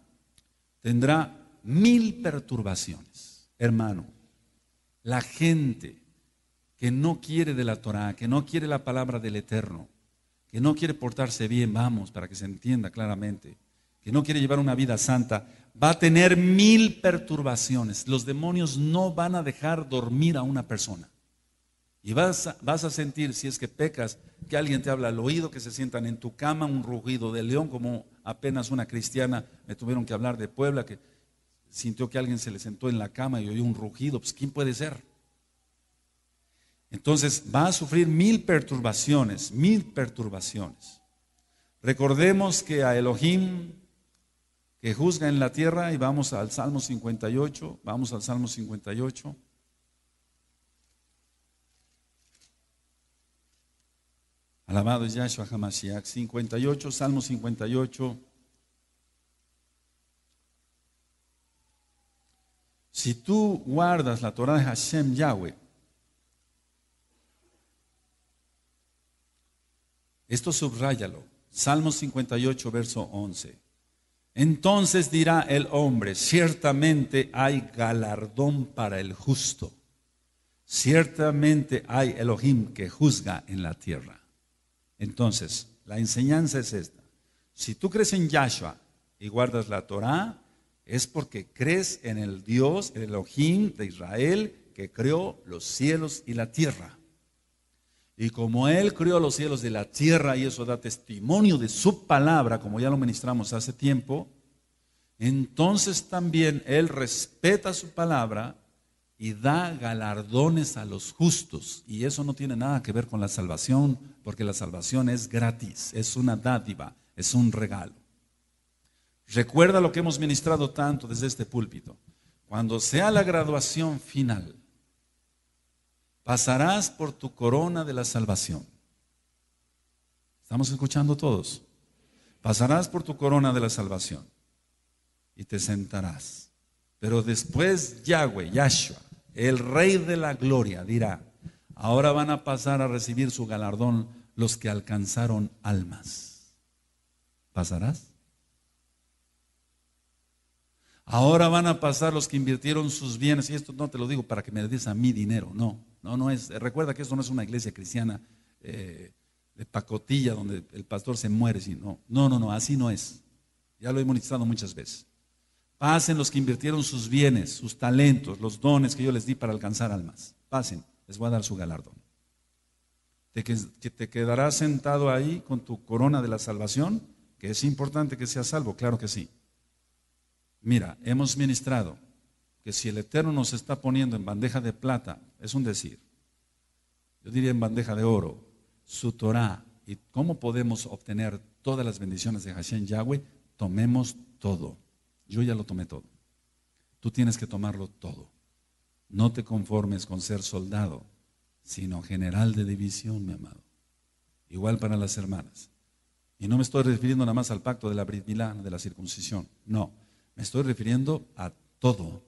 tendrá mil perturbaciones. Hermano, la gente que no quiere de la Torah, que no quiere la palabra del Eterno, que no quiere portarse bien, vamos, para que se entienda claramente, que no quiere llevar una vida santa, va a tener mil perturbaciones. Los demonios no van a dejar dormir a una persona. Y vas a, vas a sentir, si es que pecas, que alguien te habla al oído, que se sientan en tu cama, un rugido de león, como apenas una cristiana me tuvieron que hablar de Puebla, que sintió que alguien se le sentó en la cama y oyó un rugido. Pues, ¿quién puede ser? Entonces va a sufrir mil perturbaciones, mil perturbaciones. Recordemos que a Elohim, que juzga en la tierra, y vamos al Salmo 58, vamos al Salmo 58. Alabado es Yahshua Hamashiach. 58, Salmo 58. Si tú guardas la Torah de Hashem Yahweh, esto subráyalo. Salmo 58, verso 11. Entonces dirá el hombre, ciertamente hay galardón para el justo, ciertamente hay Elohim que juzga en la tierra. Entonces, la enseñanza es esta. Si tú crees en Yahshua y guardas la Torá, es porque crees en el Dios, el Elohim de Israel, que creó los cielos y la tierra. Y como Él creó los cielos y la tierra, y eso da testimonio de su palabra, como ya lo ministramos hace tiempo, entonces también Él respeta su palabra y da galardones a los justos. Y eso no tiene nada que ver con la salvación, porque la salvación es gratis, es una dádiva, es un regalo. Recuerda lo que hemos ministrado tanto desde este púlpito. Cuando sea la graduación final, pasarás por tu corona de la salvación. ¿Estamos escuchando todos? Pasarás por tu corona de la salvación y te sentarás. Pero después Yahweh, Yahshua, el rey de la gloria, dirá, ahora van a pasar a recibir su galardón los que alcanzaron almas. ¿Pasarás? Ahora van a pasar los que invirtieron sus bienes. Y esto no te lo digo para que me des a mí dinero. No, no, no es. Recuerda que esto no es una iglesia cristiana eh, de pacotilla donde el pastor se muere. Sino, no, no, no, así no es. Ya lo he monetizado muchas veces. Pasen los que invirtieron sus bienes, sus talentos, los dones que yo les di para alcanzar almas. Pasen, les voy a dar su galardón que, te quedarás sentado ahí con tu corona de la salvación, que es importante que seas salvo, claro que sí. Mira, hemos ministrado que si el Eterno nos está poniendo en bandeja de plata, es un decir, yo diría en bandeja de oro, su Torah, y cómo podemos obtener todas las bendiciones de Hashem Yahweh, tomemos todo. Yo ya lo tomé todo. Tú tienes que tomarlo todo. No te conformes con ser soldado sino general de división, mi amado. Igual para las hermanas. Y no me estoy refiriendo nada más al pacto de la Brit de la circuncisión. No, me estoy refiriendo a todo,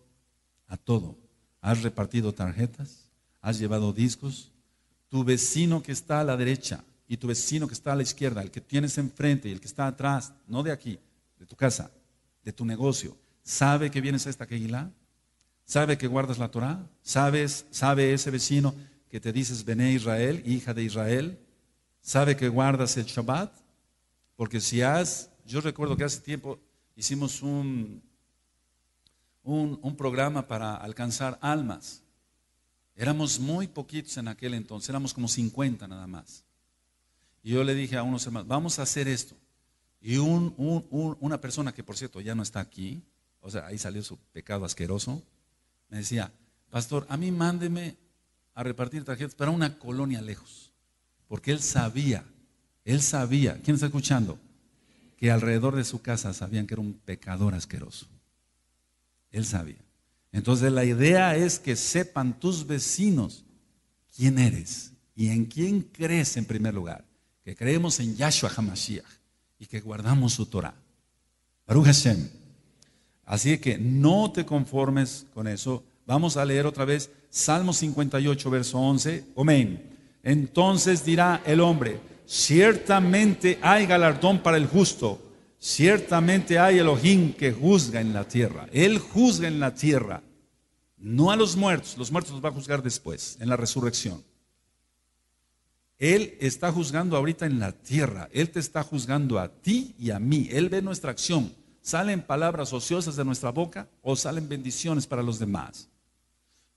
a todo. Has repartido tarjetas, has llevado discos. Tu vecino que está a la derecha y tu vecino que está a la izquierda, el que tienes enfrente y el que está atrás, no de aquí, de tu casa, de tu negocio, ¿sabe que vienes a esta Keilah? ¿Sabe que guardas la Torah? ¿Sabes, sabe ese vecino que te dices Bené Israel, hija de Israel, sabe que guardas el Shabbat, porque si has, yo recuerdo que hace tiempo hicimos un, un, programa para alcanzar almas. Éramos muy poquitos en aquel entonces, éramos como 50 nada más. Y yo le dije a unos hermanos, vamos a hacer esto. Y una persona que, por cierto, ya no está aquí, o sea, ahí salió su pecado asqueroso, me decía, pastor, a mí mándeme a repartir tarjetas para una colonia lejos, porque él sabía, él sabía, ¿quién está escuchando? Que alrededor de su casa sabían que era un pecador asqueroso. Él sabía. Entonces la idea es que sepan tus vecinos quién eres y en quién crees en primer lugar. Que creemos en Yahshua Hamashiach y que guardamos su Torah. Baruch Hashem. Así que no te conformes con eso. Vamos a leer otra vez Salmo 58, verso 11. Amén. Entonces dirá el hombre, ciertamente hay galardón para el justo, ciertamente hay Elohim que juzga en la tierra. Él juzga en la tierra, no a los muertos, los muertos los va a juzgar después, en la resurrección. Él está juzgando ahorita en la tierra, Él te está juzgando a ti y a mí, Él ve nuestra acción. ¿Salen palabras ociosas de nuestra boca o salen bendiciones para los demás?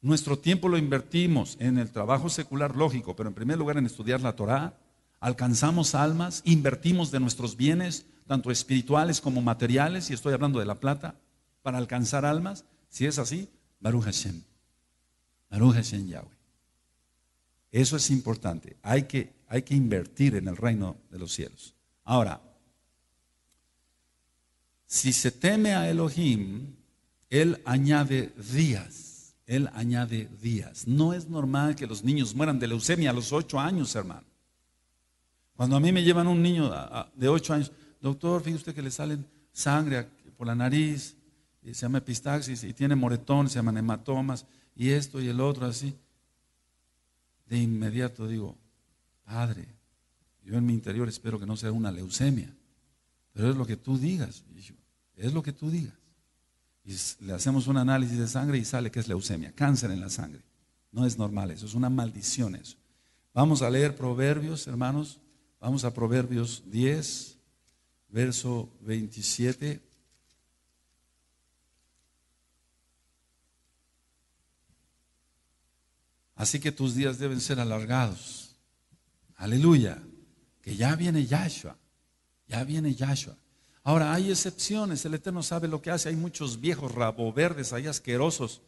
Nuestro tiempo lo invertimos en el trabajo secular, lógico, pero en primer lugar en estudiar la Torá, alcanzamos almas, invertimos de nuestros bienes, tanto espirituales como materiales, y estoy hablando de la plata, para alcanzar almas. Si es así, Baruch Hashem, Baruch Hashem Yahweh. Eso es importante, hay que, hay que invertir en el reino de los cielos. Ahora, si se teme a Elohim, Él añade días él añade días. No es normal que los niños mueran de leucemia a los ocho años, hermano. Cuando a mí me llevan un niño de ocho años, doctor, fíjese usted que le salen sangre por la nariz, se llama epistaxis, y tiene moretón, se llaman hematomas, y esto y el otro, así. De inmediato digo, padre, yo en mi interior espero que no sea una leucemia, pero es lo que tú digas, es lo que tú digas. Y le hacemos un análisis de sangre y sale que es leucemia, cáncer en la sangre. No es normal eso, es una maldición eso. Vamos a leer Proverbios, hermanos. Vamos a Proverbios 10, verso 27. Así que tus días deben ser alargados. Aleluya. Que ya viene Yahshua. Ya viene Yahshua. Ahora, hay excepciones, el Eterno sabe lo que hace, hay muchos viejos rabo verdes hay asquerosos.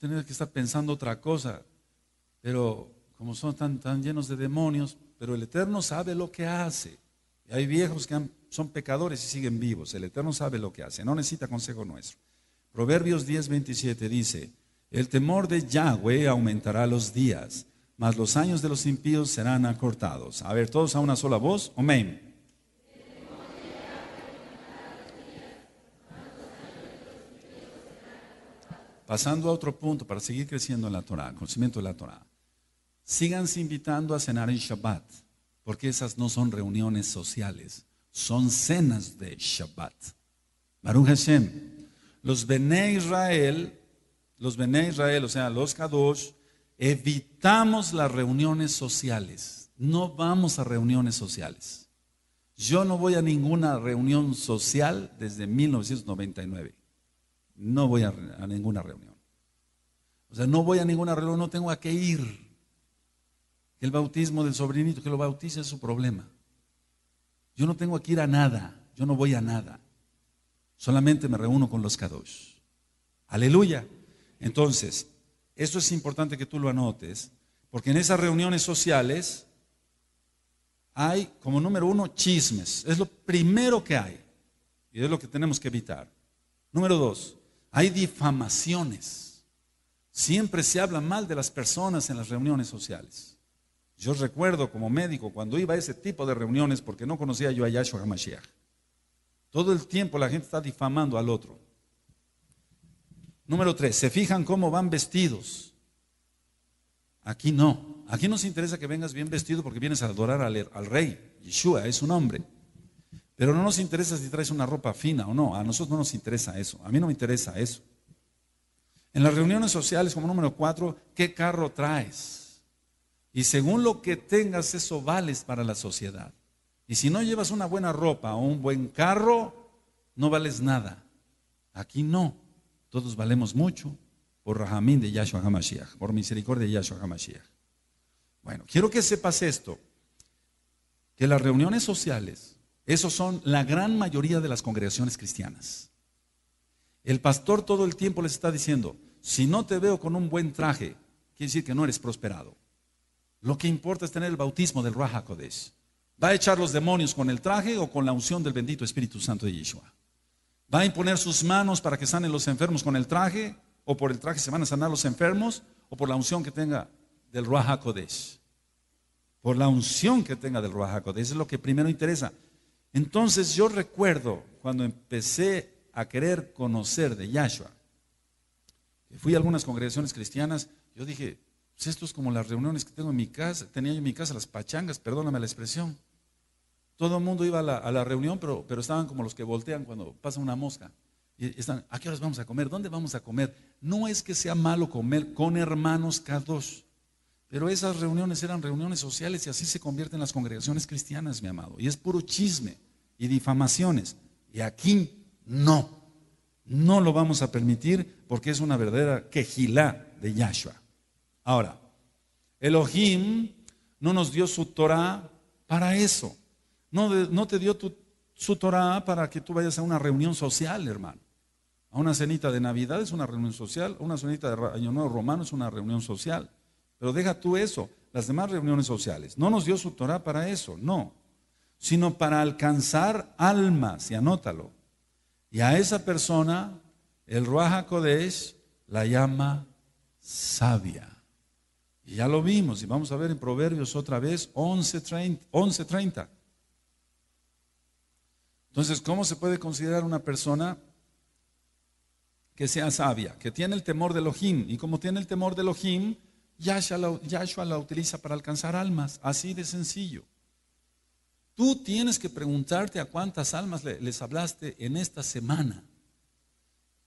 Yo que estar pensando otra cosa, pero como son tan, tan llenos de demonios, pero el Eterno sabe lo que hace. hay viejos que son pecadores y siguen vivos, el Eterno sabe lo que hace, no necesita consejo nuestro. Proverbios 10.27 dice, el temor de Yahweh aumentará los días, mas los años de los impíos serán acortados. A ver, todos a una sola voz, amén. Pasando a otro punto, para seguir creciendo en la Torah, conocimiento de la Torah. Síganse invitando a cenar en Shabbat, porque esas no son reuniones sociales, son cenas de Shabbat. Baruch Hashem, los Bene Israel, los Bene Israel, o sea, los Kadosh, evitamos las reuniones sociales. No vamos a reuniones sociales. Yo no voy a ninguna reunión social desde 1999 no voy a, ninguna reunión. O sea, no voy a ninguna reunión, no tengo a qué ir. El bautismo del sobrinito, que lo bautice es su problema. Yo no tengo a qué ir a nada, yo no voy a nada. Solamente me reúno con los Kadosh. Aleluya. Entonces, eso es importante que tú lo anotes, porque en esas reuniones sociales hay, como número uno, chismes. Es lo primero que hay. Y es lo que tenemos que evitar. Número dos, hay difamaciones. Siempre se habla mal de las personas en las reuniones sociales. Yo recuerdo como médico cuando iba a ese tipo de reuniones porque no conocía yo a Yahshua HaMashiach. Todo el tiempo la gente está difamando al otro. Número tres, se fijan cómo van vestidos. Aquí no. Aquí no nos interesa que vengas bien vestido porque vienes a adorar al, al rey. Yeshua es un hombre. Pero no nos interesa si traes una ropa fina o no. A nosotros no nos interesa eso. A mí no me interesa eso. En las reuniones sociales, como número cuatro, ¿qué carro traes? Y según lo que tengas, eso vales para la sociedad. Y si no llevas una buena ropa o un buen carro, no vales nada. Aquí no. Todos valemos mucho por Rahamín de Yahshua HaMashiach, por misericordia de Yahshua HaMashiach. Bueno, quiero que sepas esto, que las reuniones sociales esos son la gran mayoría de las congregaciones cristianas. El pastor todo el tiempo les está diciendo, si no te veo con un buen traje, quiere decir que no eres prosperado. Lo que importa es tener el bautismo del Ruach ¿Va a echar los demonios con el traje o con la unción del bendito Espíritu Santo de Yeshua? ¿Va a imponer sus manos para que sanen los enfermos con el traje? ¿O por el traje se van a sanar los enfermos? ¿O por la unción que tenga del Ruach Por la unción que tenga del Ruach es lo que primero interesa. Entonces yo recuerdo cuando empecé a querer conocer de Yahshua, fui a algunas congregaciones cristianas, yo dije, pues esto es como las reuniones que tengo en mi casa, tenía yo en mi casa las pachangas, perdóname la expresión. Todo el mundo iba a la, reunión, pero, pero estaban como los que voltean cuando pasa una mosca. Y están, ¿a qué horas vamos a comer? ¿Dónde vamos a comer? No es que sea malo comer con hermanos cada dos, pero esas reuniones eran reuniones sociales y así se convierten las congregaciones cristianas, mi amado. Y es puro chisme y difamaciones. Y aquí no, no lo vamos a permitir porque es una verdadera quejilá de Yahshua. Ahora, Elohim no nos dio su Torah para eso. No, no te dio su Torah para que tú vayas a una reunión social, hermano. A una cenita de Navidad es una reunión social, a una cenita de Año Nuevo Romano es una reunión social. Pero deja tú eso, las demás reuniones sociales. No nos dio su Torah para eso, no sino para alcanzar almas, y anótalo. Y a esa persona, el Ruaja Kodesh la llama sabia. Y ya lo vimos, y vamos a ver en Proverbios otra vez, 11.30. Entonces, ¿cómo se puede considerar una persona que sea sabia, que tiene el temor de Elohim? Y como tiene el temor de Elohim, Yahshua Yahshua la utiliza para alcanzar almas, así de sencillo. Tú tienes que preguntarte a cuántas almas les hablaste en esta semana.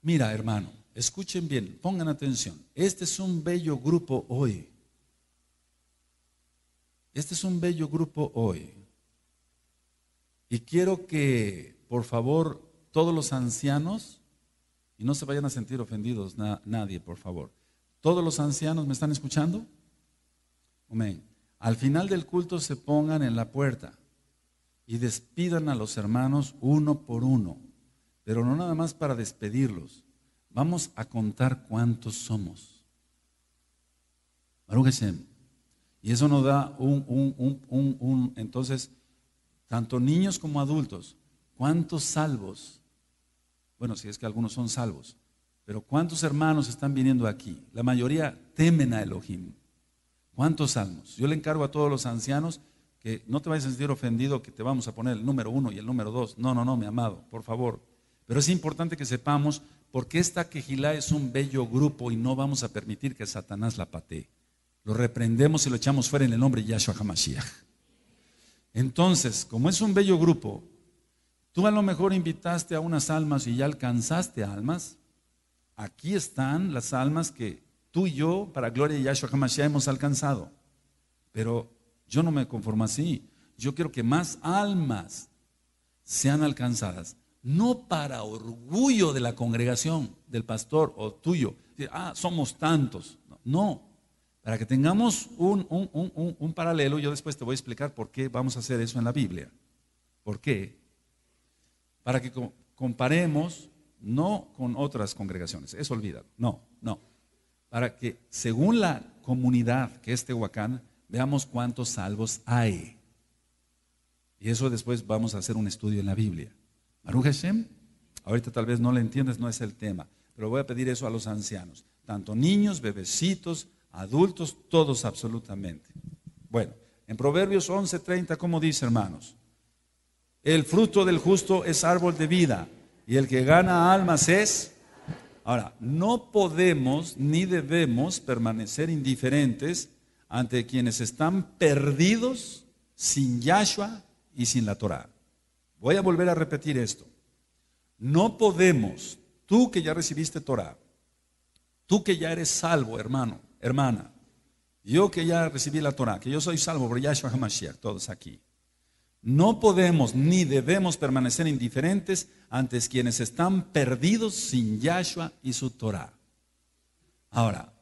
Mira, hermano, escuchen bien, pongan atención. Este es un bello grupo hoy. Este es un bello grupo hoy. Y quiero que, por favor, todos los ancianos, y no se vayan a sentir ofendidos nadie, por favor. Todos los ancianos, ¿me están escuchando? Amén. Al final del culto se pongan en la puerta y despidan a los hermanos uno por uno, pero no nada más para despedirlos. Vamos a contar cuántos somos. Y eso nos da un, un, un, un, entonces, tanto niños como adultos, ¿cuántos salvos? Bueno, si es que algunos son salvos, pero ¿cuántos hermanos están viniendo aquí? La mayoría temen a Elohim. ¿Cuántos salmos? Yo le encargo a todos los ancianos no te vayas a sentir ofendido que te vamos a poner el número uno y el número dos. No, no, no, mi amado, por favor. Pero es importante que sepamos porque esta quejilá es un bello grupo y no vamos a permitir que Satanás la patee. Lo reprendemos y lo echamos fuera en el nombre de Yahshua HaMashiach. Entonces, como es un bello grupo, tú a lo mejor invitaste a unas almas y ya alcanzaste almas. Aquí están las almas que tú y yo, para gloria de Yahshua HaMashiach, hemos alcanzado. Pero yo no me conformo así. Yo quiero que más almas sean alcanzadas, no para orgullo de la congregación, del pastor o tuyo. Ah, somos tantos. No, para que tengamos un, paralelo, yo después te voy a explicar por qué vamos a hacer eso en la Biblia. ¿Por qué? Para que comparemos no con otras congregaciones, eso olvídalo, no, no. Para que según la comunidad que es Tehuacán, Veamos cuántos salvos hay. Y eso después vamos a hacer un estudio en la Biblia. ¿Marujasem? ahorita tal vez no le entiendes, no es el tema, pero voy a pedir eso a los ancianos, tanto niños, bebecitos, adultos, todos absolutamente. Bueno, en Proverbios 11:30, ¿cómo dice, hermanos? El fruto del justo es árbol de vida y el que gana almas es... Ahora, no podemos ni debemos permanecer indiferentes ante quienes están perdidos sin Yahshua y sin la Torah. Voy a volver a repetir esto. No podemos, tú que ya recibiste Torah, tú que ya eres salvo, hermano, hermana, yo que ya recibí la Torah, que yo soy salvo por Yahshua HaMashiach, todos aquí. No podemos ni debemos permanecer indiferentes ante quienes están perdidos sin Yahshua y su Torah. Ahora,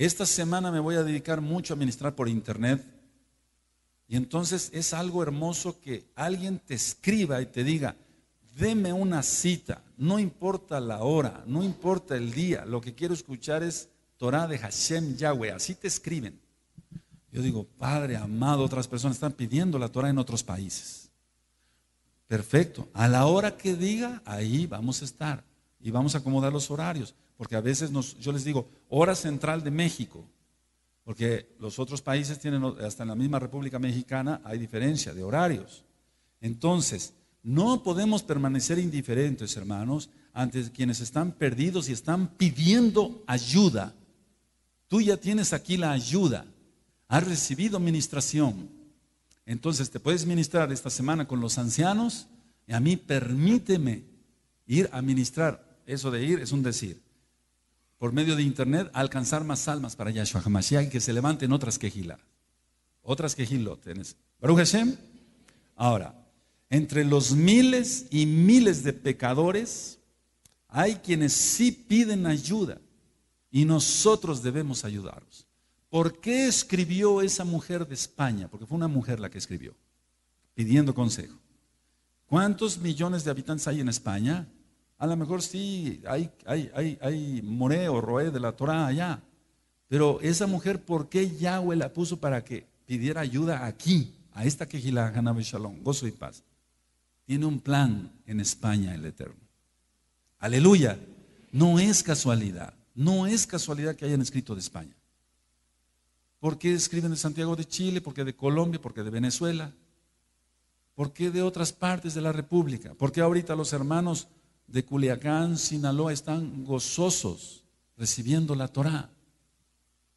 esta semana me voy a dedicar mucho a ministrar por internet. Y entonces es algo hermoso que alguien te escriba y te diga, deme una cita, no importa la hora, no importa el día, lo que quiero escuchar es Torah de Hashem Yahweh, así te escriben. Yo digo, Padre amado, otras personas están pidiendo la Torah en otros países. Perfecto, a la hora que diga, ahí vamos a estar y vamos a acomodar los horarios. Porque a veces nos, yo les digo, hora central de México, porque los otros países tienen, hasta en la misma República Mexicana, hay diferencia de horarios. Entonces, no podemos permanecer indiferentes, hermanos, ante quienes están perdidos y están pidiendo ayuda. Tú ya tienes aquí la ayuda, has recibido ministración. Entonces, te puedes ministrar esta semana con los ancianos y a mí permíteme ir a ministrar. Eso de ir es un decir por medio de internet alcanzar más almas para Yahshua HaMashiach y que se levanten otras quejilas, otras quejilot. Baruch Hashem. Ahora, entre los miles y miles de pecadores, hay quienes sí piden ayuda y nosotros debemos ayudarlos. ¿Por qué escribió esa mujer de España? Porque fue una mujer la que escribió, pidiendo consejo. ¿Cuántos millones de habitantes hay en España? A lo mejor sí hay, hay, hay, hay Roé de la Torah allá. Pero esa mujer, ¿por qué Yahweh la puso para que pidiera ayuda aquí, a esta quejilá, y Shalom, gozo y paz? Tiene un plan en España el Eterno. Aleluya. No es casualidad. No es casualidad que hayan escrito de España. ¿Por qué escriben de Santiago de Chile? ¿Por qué de Colombia? ¿Por qué de Venezuela? ¿Por qué de otras partes de la República? ¿Por qué ahorita los hermanos de Culiacán, Sinaloa, están gozosos recibiendo la Torá.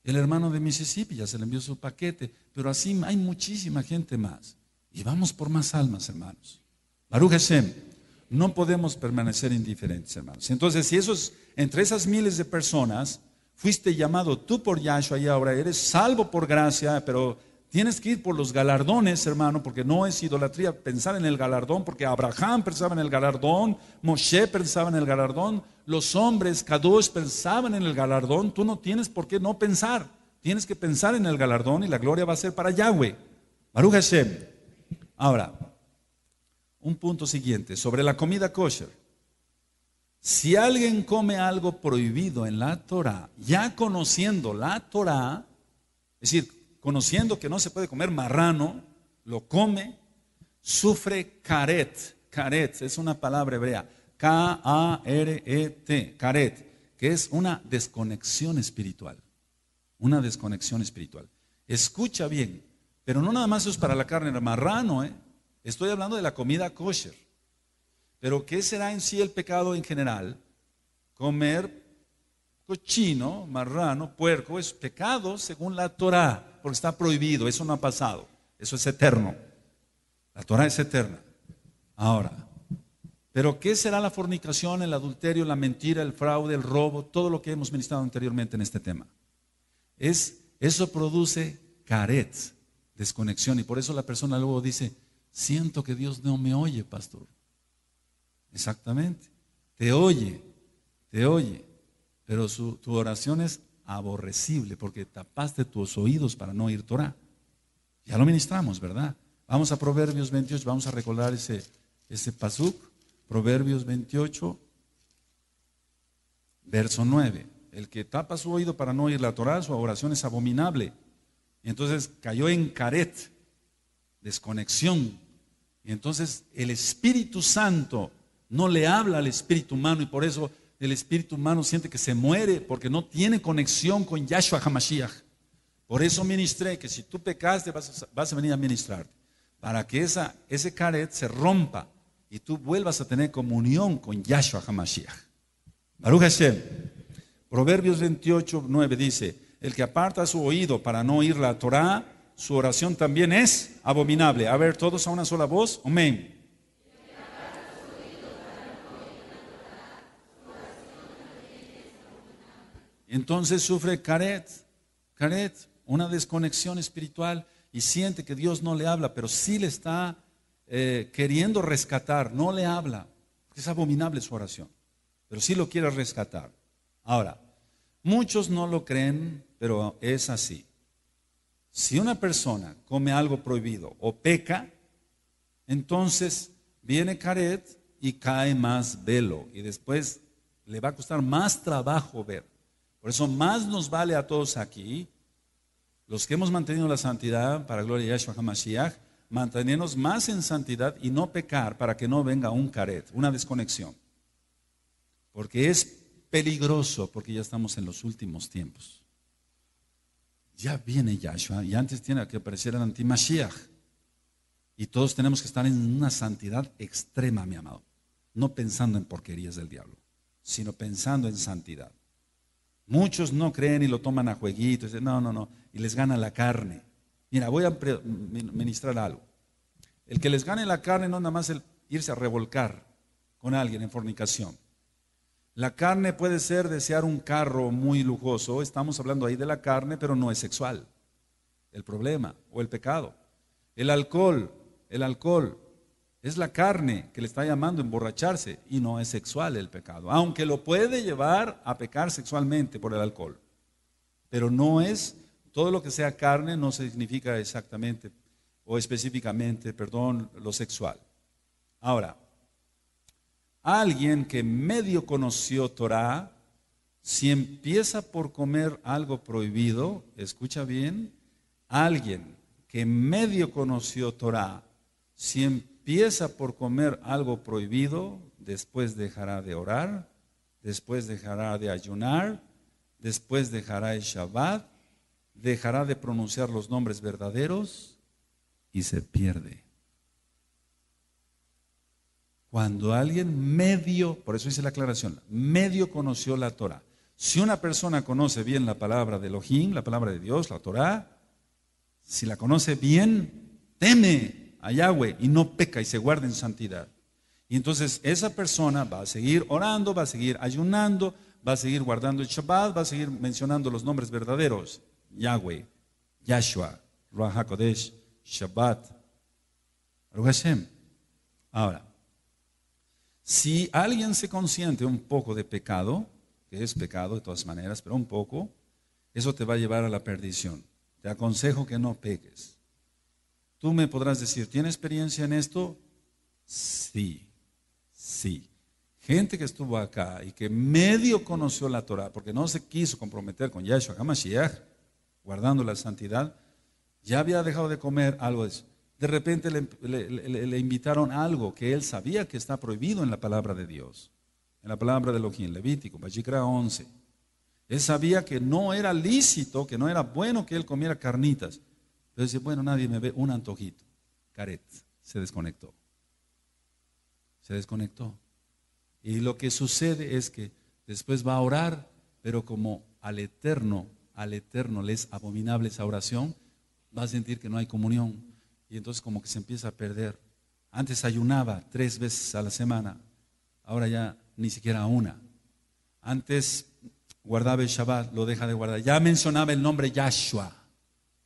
El hermano de Mississippi ya se le envió su paquete, pero así hay muchísima gente más. Y vamos por más almas, hermanos. Baruch Hashem, no podemos permanecer indiferentes, hermanos. Entonces, si esos, entre esas miles de personas, fuiste llamado tú por Yahshua y ahora eres salvo por gracia, pero Tienes que ir por los galardones, hermano, porque no es idolatría pensar en el galardón, porque Abraham pensaba en el galardón, Moshe pensaba en el galardón, los hombres, Kadosh pensaban en el galardón. Tú no tienes por qué no pensar. Tienes que pensar en el galardón y la gloria va a ser para Yahweh. Baruch Hashem. Ahora, un punto siguiente sobre la comida kosher. Si alguien come algo prohibido en la Torah, ya conociendo la Torah, es decir, conociendo que no se puede comer marrano, lo come, sufre caret. Caret es una palabra hebrea, K-A-R-E-T, caret, que es una desconexión espiritual. Una desconexión espiritual. Escucha bien, pero no nada más es para la carne, marrano, ¿eh? Estoy hablando de la comida kosher. Pero ¿qué será en sí el pecado en general? Comer cochino, marrano, puerco, es pecado según la Torah, porque está prohibido, eso no ha pasado, eso es eterno. La Torah es eterna. Ahora, pero ¿qué será la fornicación, el adulterio, la mentira, el fraude, el robo, todo lo que hemos ministrado anteriormente en este tema? Es eso produce caret, desconexión y por eso la persona luego dice, "Siento que Dios no me oye, pastor." Exactamente. Te oye, te oye pero su, tu oración es aborrecible porque tapaste tus oídos para no oír Torah. Ya lo ministramos, ¿verdad? Vamos a Proverbios 28, vamos a recordar ese, ese Proverbios 28, verso 9. El que tapa su oído para no oír la Torah, su oración es abominable. entonces cayó en caret, desconexión. Y entonces el Espíritu Santo no le habla al espíritu humano y por eso el espíritu humano siente que se muere porque no tiene conexión con Yahshua Hamashiach. Por eso ministré que si tú pecaste vas a, vas a venir a ministrar. Para que esa, ese caret se rompa y tú vuelvas a tener comunión con Yahshua Hamashiach. Baruch Hashem. Proverbios 28, 9 dice, el que aparta su oído para no oír la Torah, su oración también es abominable. A ver, todos a una sola voz. Amén. Entonces sufre caret, caret, una desconexión espiritual y siente que Dios no le habla, pero sí le está eh, queriendo rescatar, no le habla. Es abominable su oración, pero sí lo quiere rescatar. Ahora, muchos no lo creen, pero es así. Si una persona come algo prohibido o peca, entonces viene Caret y cae más velo y después le va a costar más trabajo ver. Por eso más nos vale a todos aquí, los que hemos mantenido la santidad para gloria de Yahshua HaMashiach, mantenernos más en santidad y no pecar para que no venga un caret, una desconexión. Porque es peligroso, porque ya estamos en los últimos tiempos. Ya viene Yahshua y antes tiene que aparecer el antimashiach. Y todos tenemos que estar en una santidad extrema, mi amado. No pensando en porquerías del diablo, sino pensando en santidad. Muchos no creen y lo toman a jueguito. Dicen, no, no, no. Y les gana la carne. Mira, voy a ministrar algo. El que les gane la carne no es nada más el irse a revolcar con alguien en fornicación. La carne puede ser desear un carro muy lujoso. Estamos hablando ahí de la carne, pero no es sexual. El problema o el pecado. El alcohol, el alcohol es la carne que le está llamando a emborracharse y no es sexual el pecado, aunque lo puede llevar a pecar sexualmente por el alcohol. Pero no es, todo lo que sea carne no significa exactamente o específicamente, perdón, lo sexual. Ahora, alguien que medio conoció Torah, si empieza por comer algo prohibido, escucha bien, alguien que medio conoció Torah, si empieza empieza por comer algo prohibido, después dejará de orar, después dejará de ayunar, después dejará el Shabbat, dejará de pronunciar los nombres verdaderos y se pierde. Cuando alguien medio, por eso hice la aclaración, medio conoció la Torah. Si una persona conoce bien la palabra de Elohim, la palabra de Dios, la Torah, si la conoce bien, teme a Yahweh y no peca y se guarda en santidad. Y entonces esa persona va a seguir orando, va a seguir ayunando, va a seguir guardando el Shabbat, va a seguir mencionando los nombres verdaderos. Yahweh, Yahshua, Rahakodesh, Shabbat, Hashem. Ahora, si alguien se consiente un poco de pecado, que es pecado de todas maneras, pero un poco, eso te va a llevar a la perdición. Te aconsejo que no peques. Tú me podrás decir, ¿tiene experiencia en esto? Sí, sí. Gente que estuvo acá y que medio conoció la Torah, porque no se quiso comprometer con Yahshua HaMashiach, guardando la santidad, ya había dejado de comer algo de eso. De repente le, invitaron algo que él sabía que está prohibido en la palabra de Dios, en la palabra de Elohim, Levítico, Bajikra 11. Él sabía que no era lícito, que no era bueno que él comiera carnitas. Entonces dice, bueno, nadie me ve, un antojito. Caret se desconectó. Se desconectó. Y lo que sucede es que después va a orar, pero como al eterno, al eterno le es abominable esa oración, va a sentir que no hay comunión. Y entonces como que se empieza a perder. Antes ayunaba tres veces a la semana, ahora ya ni siquiera una. Antes guardaba el Shabbat, lo deja de guardar. Ya mencionaba el nombre Yahshua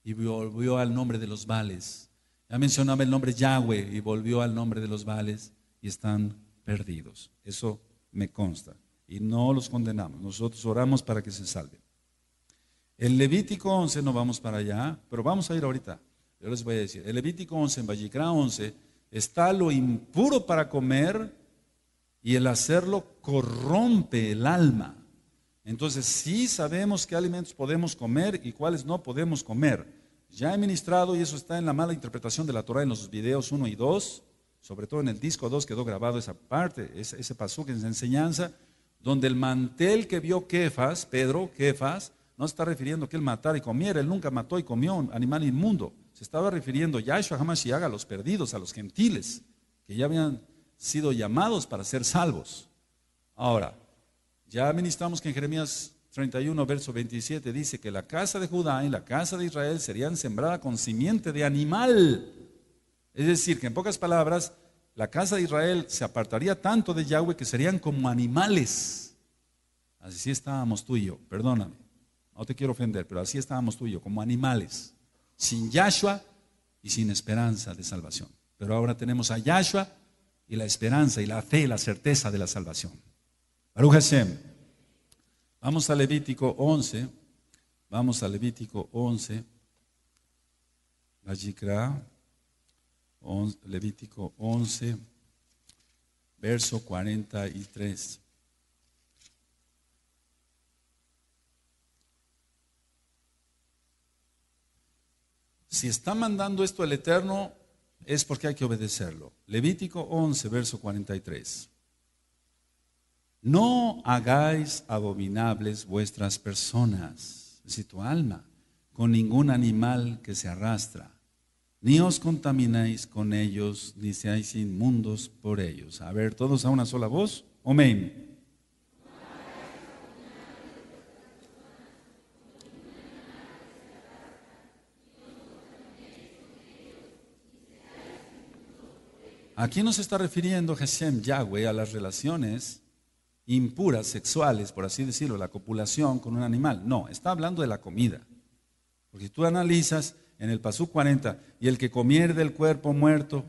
y volvió al nombre de los vales. Ya mencionaba el nombre Yahweh y volvió al nombre de los vales y están perdidos. Eso me consta. Y no los condenamos. Nosotros oramos para que se salven. El Levítico 11, no vamos para allá, pero vamos a ir ahorita. Yo les voy a decir. El Levítico 11, en Vallicra 11, está lo impuro para comer y el hacerlo corrompe el alma. Entonces, sí sabemos qué alimentos podemos comer y cuáles no podemos comer. Ya he ministrado, y eso está en la mala interpretación de la Torah en los videos 1 y 2, sobre todo en el disco 2 quedó grabado esa parte, ese, ese que esa enseñanza, donde el mantel que vio Kefas, Pedro, Kefas, no se está refiriendo que él matara y comiera, él nunca mató y comió un animal inmundo. Se estaba refiriendo Yahshua Hamashiach a los perdidos, a los gentiles, que ya habían sido llamados para ser salvos. Ahora, ya ministramos que en Jeremías 31, verso 27 dice que la casa de Judá y la casa de Israel serían sembrada con simiente de animal. Es decir, que en pocas palabras, la casa de Israel se apartaría tanto de Yahweh que serían como animales. Así estábamos tú y yo, perdóname, no te quiero ofender, pero así estábamos tú y yo, como animales, sin Yahshua y sin esperanza de salvación. Pero ahora tenemos a Yahshua y la esperanza y la fe, la certeza de la salvación. Vamos a Levítico 11. Vamos a Levítico 11. La Levítico 11, verso 43. Si está mandando esto el Eterno, es porque hay que obedecerlo. Levítico 11, verso 43. No hagáis abominables vuestras personas, es tu alma, con ningún animal que se arrastra. Ni os contaminéis con ellos, ni seáis inmundos por ellos. A ver, todos a una sola voz. Amén. ¿A quién nos está refiriendo Geshem Yahweh? A las relaciones impuras sexuales, por así decirlo, la copulación con un animal. No, está hablando de la comida. Porque si tú analizas en el Pasú 40, y el que comiere el cuerpo muerto,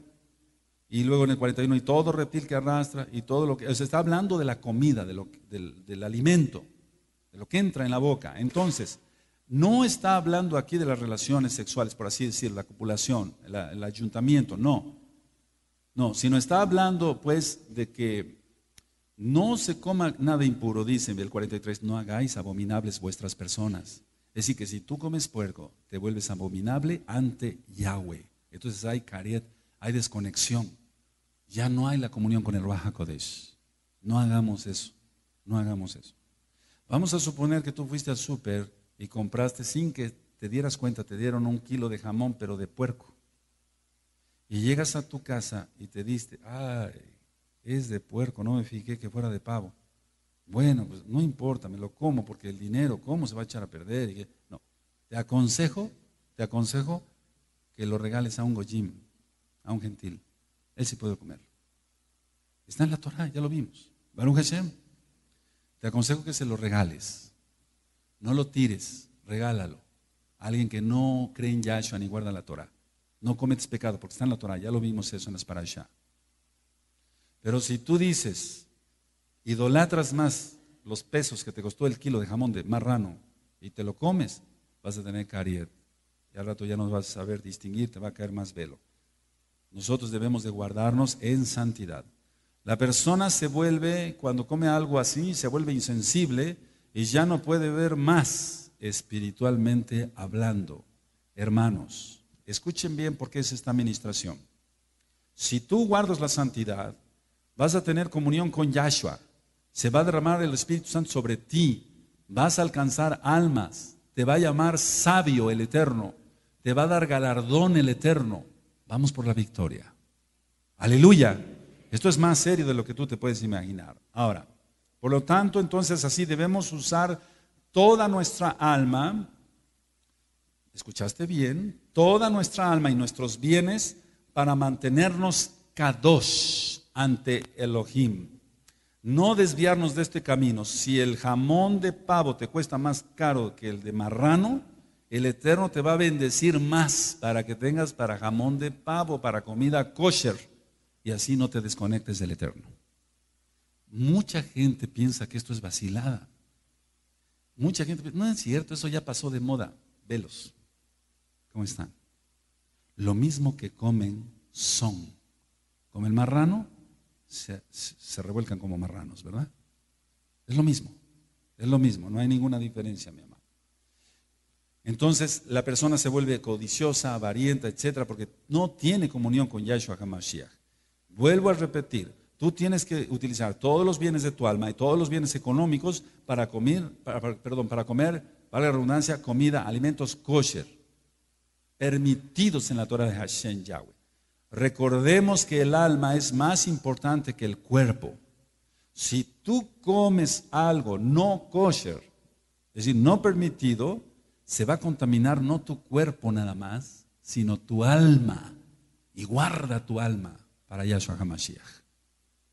y luego en el 41, y todo reptil que arrastra, y todo lo que... O Se está hablando de la comida, de lo, del, alimento, de lo que entra en la boca. Entonces, no está hablando aquí de las relaciones sexuales, por así decirlo, la copulación, el ayuntamiento, no. No, sino está hablando pues de que no se coma nada impuro, dice en el 43, no hagáis abominables vuestras personas. Es decir, que si tú comes puerco, te vuelves abominable ante Yahweh. Entonces hay caret, hay desconexión. Ya no hay la comunión con el Raja Kodesh. No hagamos eso. No hagamos eso. Vamos a suponer que tú fuiste al súper y compraste sin que te dieras cuenta, te dieron un kilo de jamón, pero de puerco. Y llegas a tu casa y te diste, ay, es de puerco, no me fijé que fuera de pavo. Bueno, pues no importa, me lo como porque el dinero, ¿cómo se va a echar a perder? No, te aconsejo, te aconsejo que lo regales a un goyim, a un gentil. Él sí puede comerlo. Está en la Torah, ya lo vimos. Baruch Hashem, te aconsejo que se lo regales. No lo tires, regálalo. alguien que no cree en Yahshua ni guarda la Torah. No cometes pecado porque está en la Torah, ya lo vimos eso en las parashah. Pero si tú dices, idolatras más los pesos que te costó el kilo de jamón de marrano y te lo comes, vas a tener caries. Y al rato ya no vas a saber distinguir, te va a caer más velo. Nosotros debemos de guardarnos en santidad. La persona se vuelve, cuando come algo así, se vuelve insensible y ya no puede ver más espiritualmente hablando. Hermanos, escuchen bien por qué es esta administración. Si tú guardas la santidad, Vas a tener comunión con Yahshua. Se va a derramar el Espíritu Santo sobre ti. Vas a alcanzar almas. Te va a llamar sabio el Eterno. Te va a dar galardón el Eterno. Vamos por la victoria. Aleluya. Esto es más serio de lo que tú te puedes imaginar. Ahora, por lo tanto, entonces así debemos usar toda nuestra alma, escuchaste bien, toda nuestra alma y nuestros bienes para mantenernos kadosh, ante Elohim. No desviarnos de este camino. Si el jamón de pavo te cuesta más caro que el de marrano, el Eterno te va a bendecir más para que tengas para jamón de pavo, para comida kosher. Y así no te desconectes del Eterno. Mucha gente piensa que esto es vacilada. Mucha gente piensa, no es cierto, eso ya pasó de moda. Velos. ¿Cómo están? Lo mismo que comen son. Como el marrano, se, revuelcan como marranos, ¿verdad? Es lo mismo, es lo mismo, no hay ninguna diferencia, mi amado. Entonces la persona se vuelve codiciosa, avarienta, etcétera, porque no tiene comunión con Yahshua HaMashiach. Vuelvo a repetir, tú tienes que utilizar todos los bienes de tu alma y todos los bienes económicos para comer, para, perdón, para comer, valga la redundancia, comida, alimentos kosher, permitidos en la Torah de Hashem Yahweh. Recordemos que el alma es más importante que el cuerpo. Si tú comes algo no kosher, es decir, no permitido, se va a contaminar no tu cuerpo nada más, sino tu alma. Y guarda tu alma para Yahshua HaMashiach.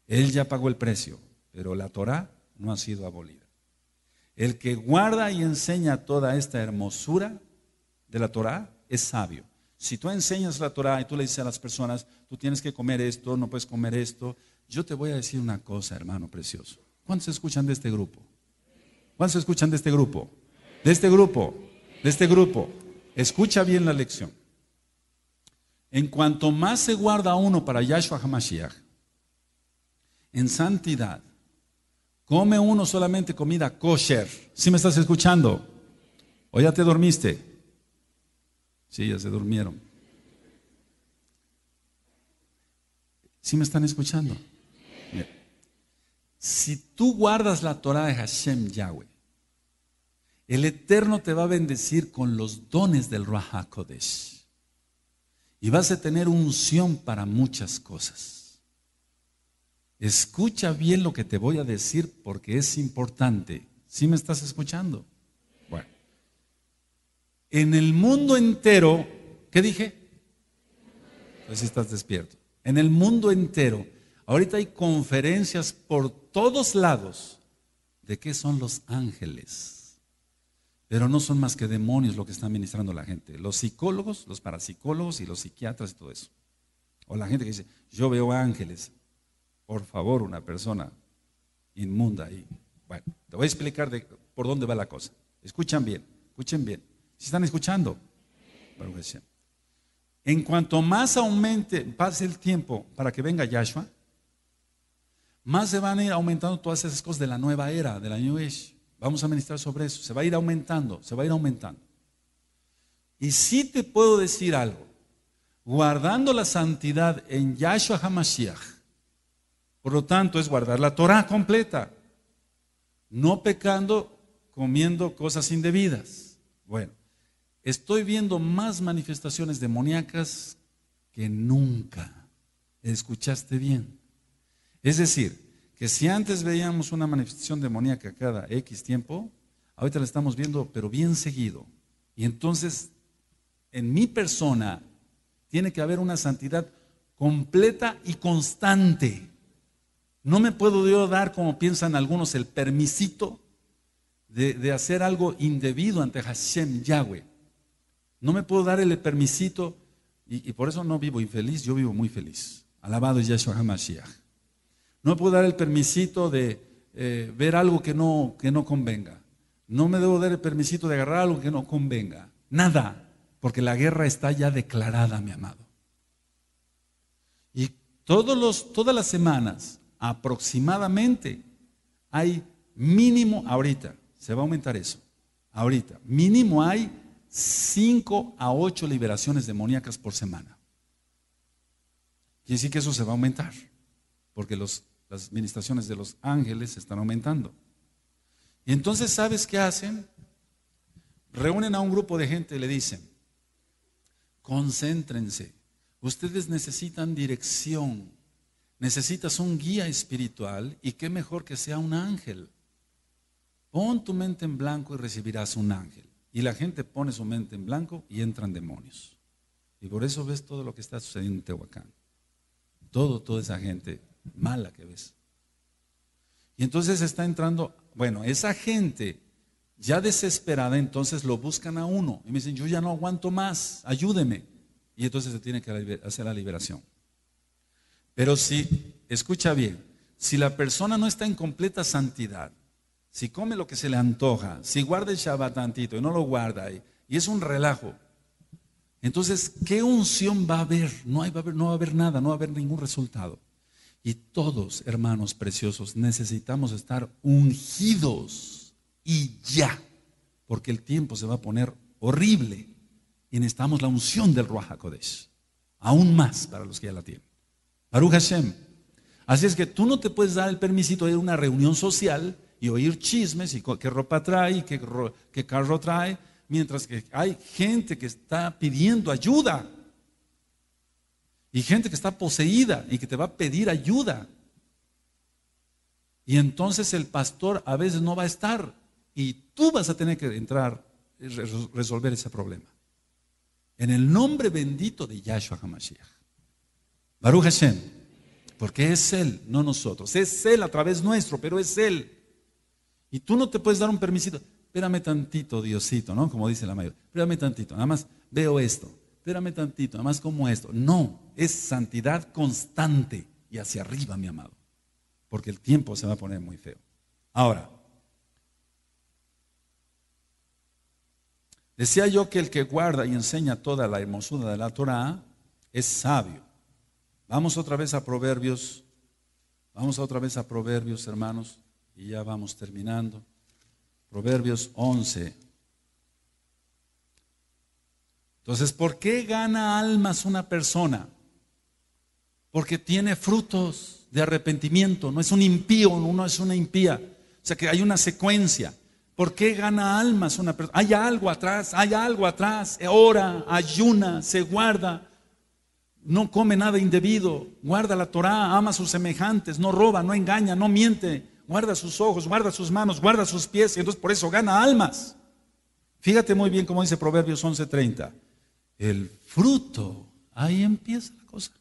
Él ya pagó el precio, pero la Torah no ha sido abolida. El que guarda y enseña toda esta hermosura de la Torah es sabio. Si tú enseñas la Torah y tú le dices a las personas, tú tienes que comer esto, no puedes comer esto, yo te voy a decir una cosa, hermano precioso. ¿Cuántos escuchan de este grupo? ¿Cuántos escuchan de este grupo? De este grupo, de este grupo. Escucha bien la lección. En cuanto más se guarda uno para Yahshua HaMashiach, en santidad, come uno solamente comida kosher. ¿Sí me estás escuchando? ¿O ya te dormiste? Sí, ya se durmieron. ¿Sí me están escuchando? Si tú guardas la Torah de Hashem Yahweh, el Eterno te va a bendecir con los dones del Rahakodesh. Y vas a tener unción para muchas cosas. Escucha bien lo que te voy a decir porque es importante. ¿Sí me estás escuchando? en el mundo entero, ¿qué dije? Pues si estás despierto. En el mundo entero, ahorita hay conferencias por todos lados de qué son los ángeles. Pero no son más que demonios lo que está ministrando la gente. Los psicólogos, los parapsicólogos y los psiquiatras y todo eso. O la gente que dice, yo veo ángeles. Por favor, una persona inmunda ahí. Bueno, te voy a explicar de por dónde va la cosa. Escuchan bien, escuchen bien si están escuchando? En cuanto más aumente, pase el tiempo para que venga Yahshua, más se van a ir aumentando todas esas cosas de la nueva era, de la New Age. Vamos a ministrar sobre eso. Se va a ir aumentando, se va a ir aumentando. Y si te puedo decir algo. Guardando la santidad en Yahshua HaMashiach. Por lo tanto, es guardar la Torah completa. No pecando, comiendo cosas indebidas. Bueno. Estoy viendo más manifestaciones demoníacas que nunca. ¿Escuchaste bien? Es decir, que si antes veíamos una manifestación demoníaca cada X tiempo, ahorita la estamos viendo, pero bien seguido. Y entonces, en mi persona, tiene que haber una santidad completa y constante. No me puedo yo dar, como piensan algunos, el permisito de, de hacer algo indebido ante Hashem Yahweh. No me puedo dar el permisito y, por eso no vivo infeliz, yo vivo muy feliz. Alabado es Yahshua HaMashiach. No me puedo dar el permisito de eh, ver algo que no, que no convenga. No me debo dar el permisito de agarrar algo que no convenga. Nada, porque la guerra está ya declarada, mi amado. Y todos los, todas las semanas, aproximadamente, hay mínimo, ahorita, se va a aumentar eso, ahorita, mínimo hay 5 a 8 liberaciones demoníacas por semana. y decir que eso se va a aumentar, porque las administraciones de los ángeles están aumentando. Y entonces, ¿sabes qué hacen? Reúnen a un grupo de gente y le dicen, concéntrense, ustedes necesitan dirección, necesitas un guía espiritual y qué mejor que sea un ángel. Pon tu mente en blanco y recibirás un ángel. Y la gente pone su mente en blanco y entran demonios. Y por eso ves todo lo que está sucediendo en Tehuacán. Todo, toda esa gente mala que ves. Y entonces está entrando, bueno, esa gente ya desesperada, entonces lo buscan a uno. Y me dicen, yo ya no aguanto más, ayúdeme. Y entonces se tiene que hacer la liberación. Pero si, escucha bien, si la persona no está en completa santidad, si come lo que se le antoja, si guarda el Shabbat tantito y no lo guarda, y, es un relajo, entonces, ¿qué unción va a haber? No, va a haber? no va a nada, no va a haber ningún resultado. Y todos, hermanos preciosos, necesitamos estar ungidos y ya, porque el tiempo se va a poner horrible y necesitamos la unción del Ruach HaKodesh, aún más para los que ya la tienen. Baruch Hashem. Así es que tú no te puedes dar el permiso de ir a una reunión social oír chismes y qué ropa trae y qué, qué carro trae, mientras que hay gente que está pidiendo ayuda. Y gente que está poseída y que te va a pedir ayuda. Y entonces el pastor a veces no va a estar y tú vas a tener que entrar y resolver ese problema. En el nombre bendito de Yahshua HaMashiach. Baruch Hashem. Porque es Él, no nosotros. Es Él a través nuestro, pero es Él. Y tú no te puedes dar un permisito. Espérame tantito, Diosito, ¿no? Como dice la mayor. Espérame tantito, nada más veo esto. Espérame tantito, nada más como esto. No, es santidad constante y hacia arriba, mi amado. Porque el tiempo se va a poner muy feo. Ahora, decía yo que el que guarda y enseña toda la hermosura de la Torah es sabio. Vamos otra vez a Proverbios. Vamos otra vez a Proverbios, hermanos y ya vamos terminando. Proverbios 11. Entonces, ¿por qué gana almas una persona? Porque tiene frutos de arrepentimiento, no es un impío, no es una impía. O sea que hay una secuencia. ¿Por qué gana almas una persona? Hay algo atrás, hay algo atrás. Eh, ora, ayuna, se guarda, no come nada indebido, guarda la Torá, ama a sus semejantes, no roba, no engaña, no miente, guarda sus ojos, guarda sus manos, guarda sus pies, y entonces por eso gana almas. Fíjate muy bien cómo dice Proverbios 11:30. El fruto, ahí empieza la cosa.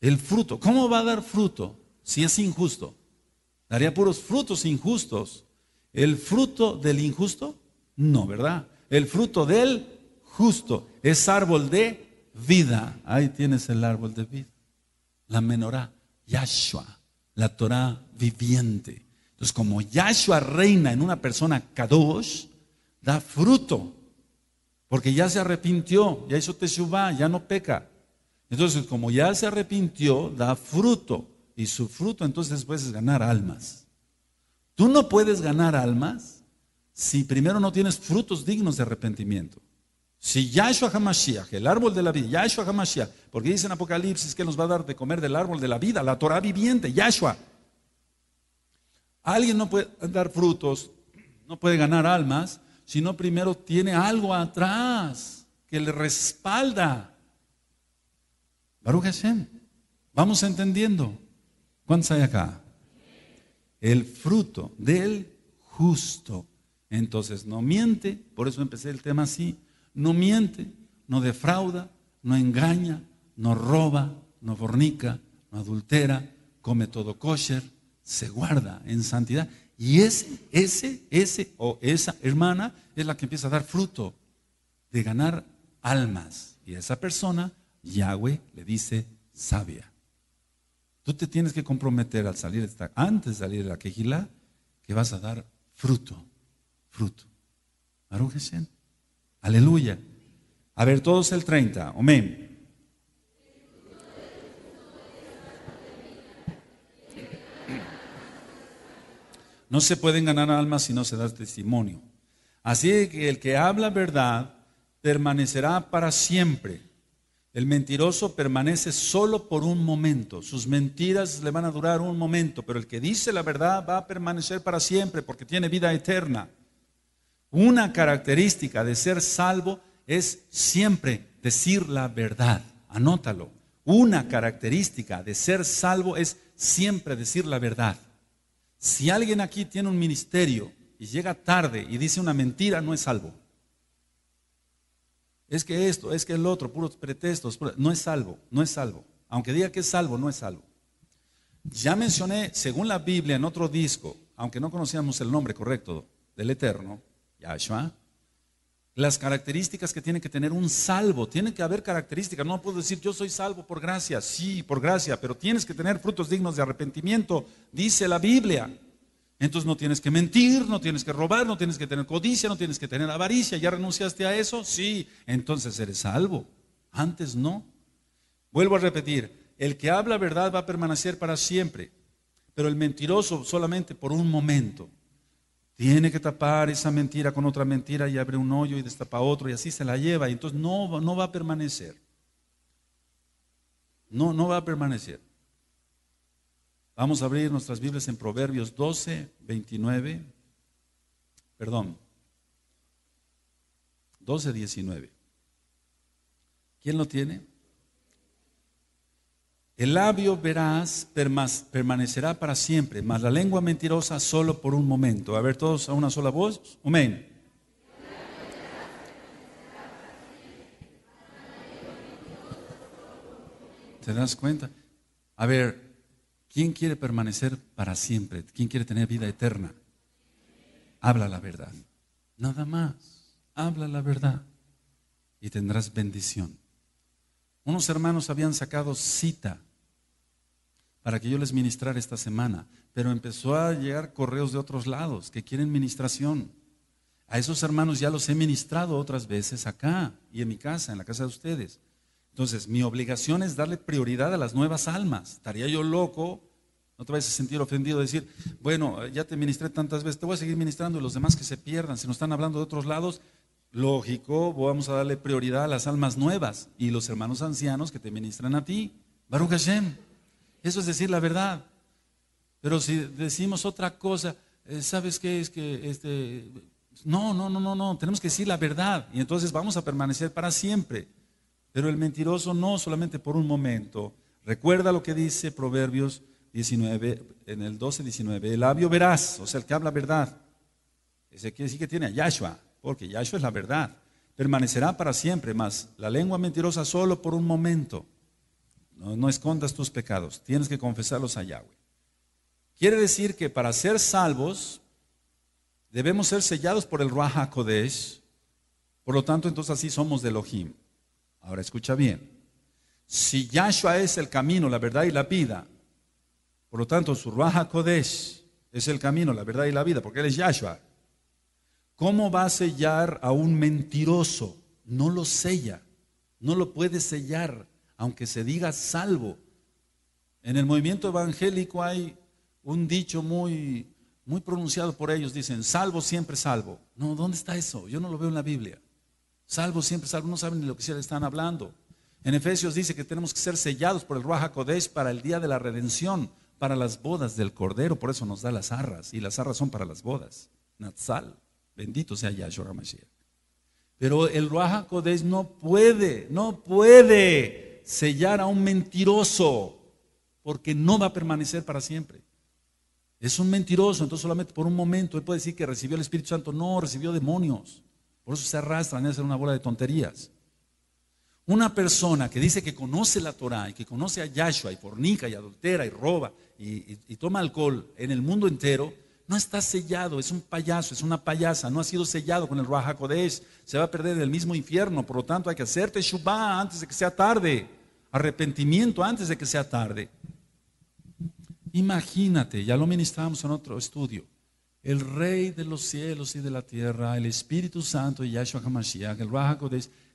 El fruto, ¿cómo va a dar fruto si es injusto? Daría puros frutos injustos. ¿El fruto del injusto? No, ¿verdad? El fruto del justo es árbol de vida. Ahí tienes el árbol de vida. La menorá, Yahshua la Torah viviente. Entonces, como Yahshua reina en una persona kadosh, da fruto, porque ya se arrepintió, ya hizo teshuva, ya no peca. Entonces, como ya se arrepintió, da fruto, y su fruto entonces puedes es ganar almas. Tú no puedes ganar almas si primero no tienes frutos dignos de arrepentimiento. Si Yahshua HaMashiach, el árbol de la vida, Yahshua HaMashiach, porque dice en Apocalipsis que nos va a dar de comer del árbol de la vida, la Torah viviente, Yahshua. Alguien no puede dar frutos, no puede ganar almas, sino primero tiene algo atrás que le respalda. Baruch Hashem, vamos entendiendo. ¿Cuántos hay acá? El fruto del justo. Entonces no miente, por eso empecé el tema así no miente, no defrauda, no engaña, no roba, no fornica, no adultera, come todo kosher, se guarda en santidad. Y ese, ese, ese o esa hermana es la que empieza a dar fruto de ganar almas. Y a esa persona, Yahweh le dice sabia. Tú te tienes que comprometer al salir, antes de salir de la quejila, que vas a dar fruto, fruto. Hashem. Aleluya. A ver, todos el 30. Amén. No se pueden ganar almas si no se da testimonio. Así que el que habla verdad permanecerá para siempre. El mentiroso permanece solo por un momento. Sus mentiras le van a durar un momento, pero el que dice la verdad va a permanecer para siempre porque tiene vida eterna. Una característica de ser salvo es siempre decir la verdad. Anótalo. Una característica de ser salvo es siempre decir la verdad. Si alguien aquí tiene un ministerio y llega tarde y dice una mentira, no es salvo. Es que esto, es que el otro, puros pretextos, no es salvo, no es salvo. Aunque diga que es salvo, no es salvo. Ya mencioné, según la Biblia, en otro disco, aunque no conocíamos el nombre correcto del Eterno, Yahshua, las características que tiene que tener un salvo. Tiene que haber características. No puedo decir yo soy salvo por gracia. Sí, por gracia, pero tienes que tener frutos dignos de arrepentimiento, dice la Biblia. Entonces no tienes que mentir, no tienes que robar, no tienes que tener codicia, no tienes que tener avaricia. ¿Ya renunciaste a eso? Sí, entonces eres salvo. Antes no. Vuelvo a repetir, el que habla verdad va a permanecer para siempre, pero el mentiroso solamente por un momento. Tiene que tapar esa mentira con otra mentira y abre un hoyo y destapa otro y así se la lleva. Y entonces no, no va a permanecer. No, no va a permanecer. Vamos a abrir nuestras Biblias en Proverbios 12, 29. Perdón. 12, 19. ¿Quién lo tiene? El labio verás, permanecerá para siempre, mas la lengua mentirosa solo por un momento. A ver todos a una sola voz. Amén. ¿Te das cuenta? A ver, ¿quién quiere permanecer para siempre? ¿Quién quiere tener vida eterna? Habla la verdad. Nada más. Habla la verdad y tendrás bendición. Unos hermanos habían sacado cita para que yo les ministrara esta semana, pero empezó a llegar correos de otros lados que quieren ministración. A esos hermanos ya los he ministrado otras veces acá y en mi casa, en la casa de ustedes. Entonces, mi obligación es darle prioridad a las nuevas almas. Estaría yo loco, no te vayas a sentir ofendido, decir, bueno, ya te ministré tantas veces, te voy a seguir ministrando y los demás que se pierdan. Si nos están hablando de otros lados, lógico, vamos a darle prioridad a las almas nuevas y los hermanos ancianos que te ministran a ti. Baruch eso es decir la verdad. Pero si decimos otra cosa, eh, ¿sabes qué? Es que este, no, no, no, no, no, tenemos que decir la verdad y entonces vamos a permanecer para siempre. Pero el mentiroso no solamente por un momento. Recuerda lo que dice Proverbios 19, en el 12, 19. El labio verás, o sea, el que habla verdad. Ese quiere decir que tiene a Yahshua, porque Yahshua es la verdad. Permanecerá para siempre, más la lengua mentirosa solo por un momento. No, escondas tus pecados, tienes que confesarlos a Yahweh. Quiere decir que para ser salvos debemos ser sellados por el Ruach HaKodesh, por lo tanto entonces así somos de Elohim. Ahora escucha bien, si Yahshua es el camino, la verdad y la vida, por lo tanto su Ruach HaKodesh es el camino, la verdad y la vida, porque él es Yahshua. ¿Cómo va a sellar a un mentiroso? No lo sella, no lo puede sellar aunque se diga salvo. En el movimiento evangélico hay un dicho muy, muy pronunciado por ellos, dicen, salvo siempre salvo. No, ¿dónde está eso? Yo no lo veo en la Biblia. Salvo siempre salvo, no saben ni lo que se están hablando. En Efesios dice que tenemos que ser sellados por el Ruach Kodesh para el día de la redención, para las bodas del Cordero, por eso nos da las arras, y las arras son para las bodas. Natsal, bendito sea Yahshua Mashiach. Pero el Ruach Kodesh no puede, no puede sellar a un mentiroso, porque no va a permanecer para siempre. Es un mentiroso, entonces solamente por un momento él puede decir que recibió el Espíritu Santo, no, recibió demonios. Por eso se arrastran y hacen una bola de tonterías. Una persona que dice que conoce la Torah y que conoce a Yahshua y fornica y adultera y roba y, toma alcohol en el mundo entero, no está sellado, es un payaso, es una payasa, no ha sido sellado con el Ruach HaKodesh, se va a perder en el mismo infierno, por lo tanto hay que hacerte Shubá antes de que sea tarde. Arrepentimiento antes de que sea tarde. Imagínate, ya lo ministramos en otro estudio. El Rey de los cielos y de la tierra, el Espíritu Santo y Yahshua HaMashiach, el Raja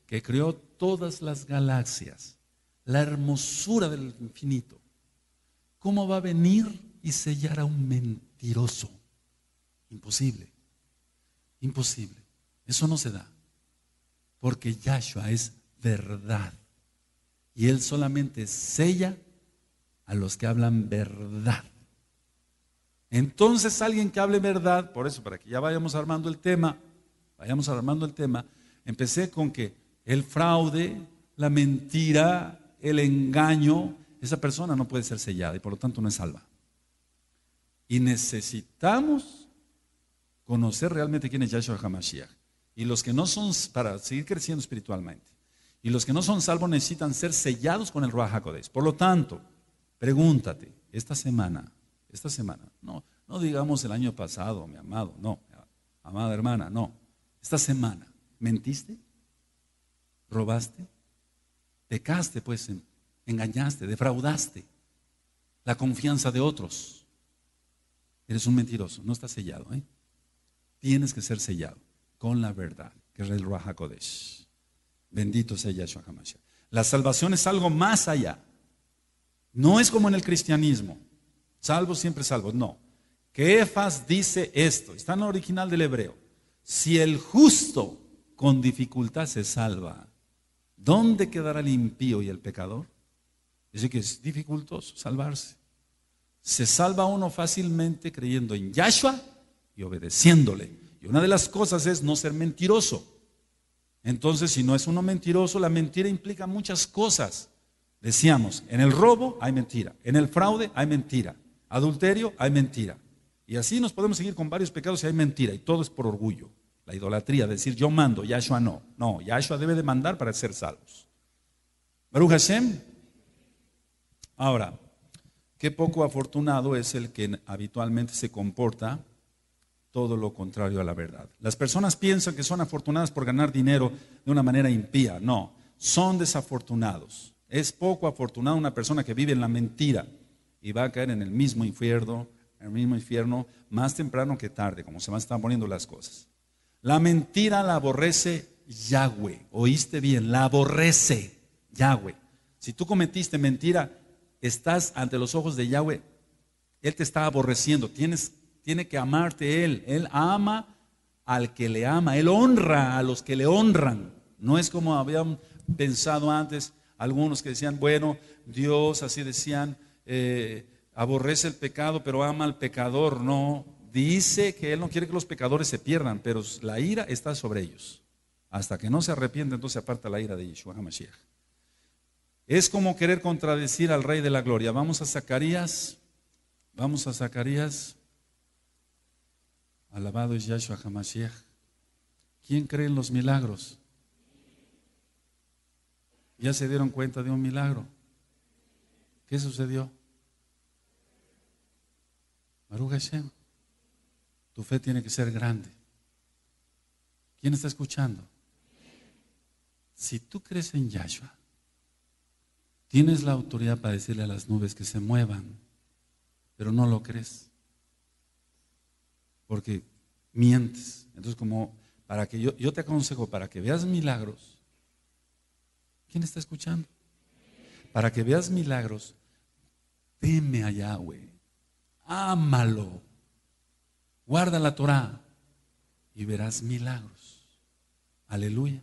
que creó todas las galaxias, la hermosura del infinito. ¿Cómo va a venir y sellar a un mentiroso? Imposible. Imposible. Eso no se da. Porque Yahshua es verdad. Y Él solamente sella a los que hablan verdad. Entonces alguien que hable verdad, por eso, para que ya vayamos armando el tema, vayamos armando el tema, empecé con que el fraude, la mentira, el engaño, esa persona no puede ser sellada y por lo tanto no es salva. Y necesitamos conocer realmente quién es Yahshua HaMashiach y los que no son para seguir creciendo espiritualmente. Y los que no son salvos necesitan ser sellados con el Ruach Por lo tanto, pregúntate, esta semana, esta semana, no, no digamos el año pasado, mi amado, no, amada hermana, no. Esta semana, ¿mentiste? ¿Robaste? ¿Pecaste, pues? ¿Engañaste? ¿Defraudaste? La confianza de otros. Eres un mentiroso, no estás sellado, ¿eh? Tienes que ser sellado con la verdad, que es el Ruach Bendito sea Yahshua HaMashiach. La salvación es algo más allá. No es como en el cristianismo. Salvo, siempre salvo. No. Que dice esto. Está en el original del hebreo. Si el justo con dificultad se salva, ¿dónde quedará el impío y el pecador? Dice que es dificultoso salvarse. Se salva uno fácilmente creyendo en Yahshua y obedeciéndole. Y una de las cosas es no ser mentiroso. Entonces, si no es uno mentiroso, la mentira implica muchas cosas. Decíamos, en el robo hay mentira, en el fraude hay mentira, adulterio hay mentira. Y así nos podemos seguir con varios pecados si hay mentira, y todo es por orgullo. La idolatría, decir yo mando, Yahshua no. No, Yahshua debe de mandar para ser salvos. Baruch Hashem. Ahora, qué poco afortunado es el que habitualmente se comporta todo lo contrario a la verdad. Las personas piensan que son afortunadas por ganar dinero de una manera impía. No, son desafortunados. Es poco afortunada una persona que vive en la mentira y va a caer en el mismo infierno, el mismo infierno más temprano que tarde, como se van están poniendo las cosas. La mentira la aborrece Yahweh. ¿Oíste bien? La aborrece Yahweh. Si tú cometiste mentira, estás ante los ojos de Yahweh. Él te está aborreciendo. Tienes tiene que amarte Él. Él ama al que le ama, Él honra a los que le honran. No es como habían pensado antes algunos que decían, bueno, Dios, así decían, eh, aborrece el pecado, pero ama al pecador. No, dice que Él no quiere que los pecadores se pierdan, pero la ira está sobre ellos. Hasta que no se arrepienten, entonces aparta la ira de Yeshua HaMashiach. Es como querer contradecir al Rey de la Gloria. Vamos a Zacarías. Vamos a Zacarías Alabado es Yahshua Hamashiach. ¿Quién cree en los milagros? ¿Ya se dieron cuenta de un milagro? ¿Qué sucedió? Maru Hashem, tu fe tiene que ser grande. ¿Quién está escuchando? Si tú crees en Yahshua, tienes la autoridad para decirle a las nubes que se muevan, pero no lo crees porque mientes. Entonces, como para que yo, yo te aconsejo, para que veas milagros, ¿quién está escuchando? Para que veas milagros, teme a Yahweh, ámalo, guarda la Torah y verás milagros. Aleluya.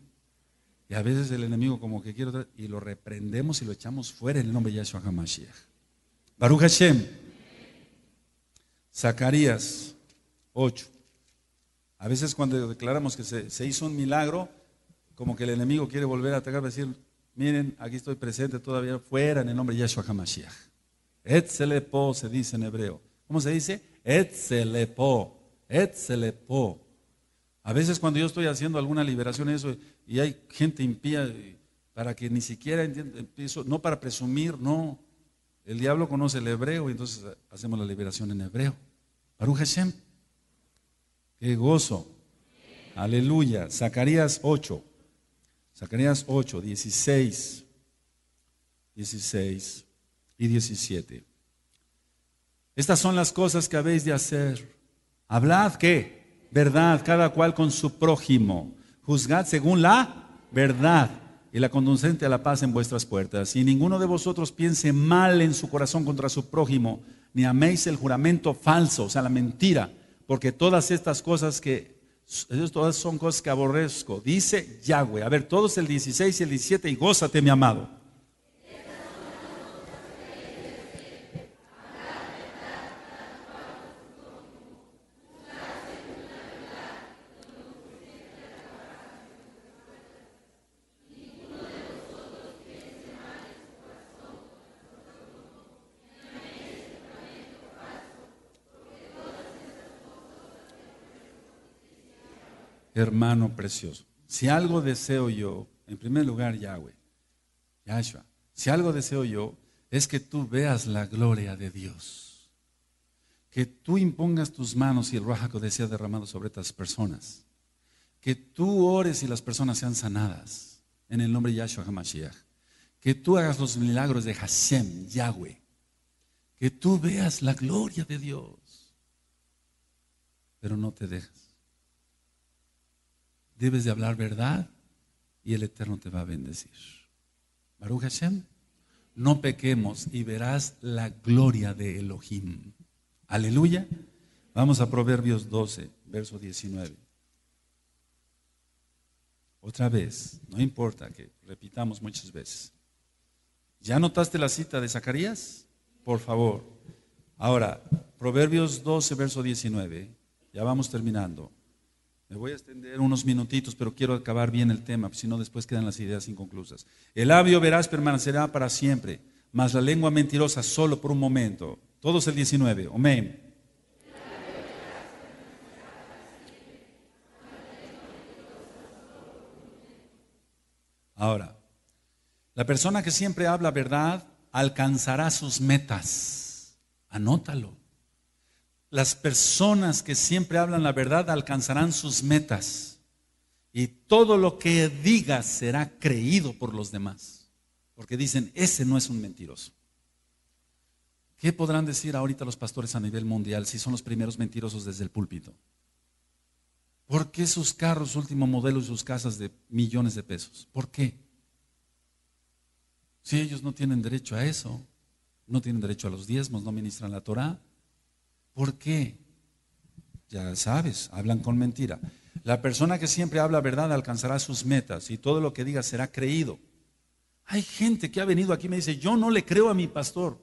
Y a veces el enemigo como que quiere y lo reprendemos y lo echamos fuera en el nombre de Yahshua HaMashiach. Baruch Hashem. Zacarías 8. A veces cuando declaramos que se, hizo un milagro, como que el enemigo quiere volver a atacar, decir, miren, aquí estoy presente todavía fuera en el nombre de Yeshua HaMashiach. Etzelepo se dice en hebreo. ¿Cómo se dice? Etzelepo. Etzelepo. A veces cuando yo estoy haciendo alguna liberación eso, y hay gente impía, para que ni siquiera empiezo, no para presumir, no. El diablo conoce el hebreo y entonces hacemos la liberación en hebreo. Baruch Hashem. Qué gozo. Aleluya. Zacarías 8. Zacarías 8, 16, 16 y 17. Estas son las cosas que habéis de hacer. Hablad qué? Verdad, cada cual con su prójimo. Juzgad según la verdad y la conducente a la paz en vuestras puertas. Y ninguno de vosotros piense mal en su corazón contra su prójimo, ni améis el juramento falso, o sea, la mentira porque todas estas cosas que todas son cosas que aborrezco, dice Yahweh. A ver, todos el 16 y el 17 y gózate, mi amado. hermano precioso. Si algo deseo yo, en primer lugar, Yahweh, Yahshua, si algo deseo yo, es que tú veas la gloria de Dios. Que tú impongas tus manos y el rojaco desea derramado sobre estas personas. Que tú ores y las personas sean sanadas. En el nombre de Yahshua HaMashiach. Que tú hagas los milagros de Hashem, Yahweh. Que tú veas la gloria de Dios. Pero no te dejas debes de hablar verdad y el Eterno te va a bendecir. Baruch Hashem, no pequemos y verás la gloria de Elohim. Aleluya. Vamos a Proverbios 12, verso 19. Otra vez, no importa que repitamos muchas veces. ¿Ya notaste la cita de Zacarías? Por favor. Ahora, Proverbios 12, verso 19. Ya vamos terminando. Me voy a extender unos minutitos, pero quiero acabar bien el tema, si no después quedan las ideas inconclusas. El labio verás permanecerá para siempre, mas la lengua mentirosa solo por un momento. Todos el 19, amén. Ahora, la persona que siempre habla verdad alcanzará sus metas. Anótalo. Las personas que siempre hablan la verdad alcanzarán sus metas. Y todo lo que diga será creído por los demás. Porque dicen, ese no es un mentiroso. ¿Qué podrán decir ahorita los pastores a nivel mundial si son los primeros mentirosos desde el púlpito? ¿Por qué sus carros último modelo y sus casas de millones de pesos? ¿Por qué? Si ellos no tienen derecho a eso, no tienen derecho a los diezmos, no ministran la Torah, ¿Por qué? Ya sabes, hablan con mentira. La persona que siempre habla verdad alcanzará sus metas y todo lo que diga será creído. Hay gente que ha venido aquí y me dice, yo no le creo a mi pastor,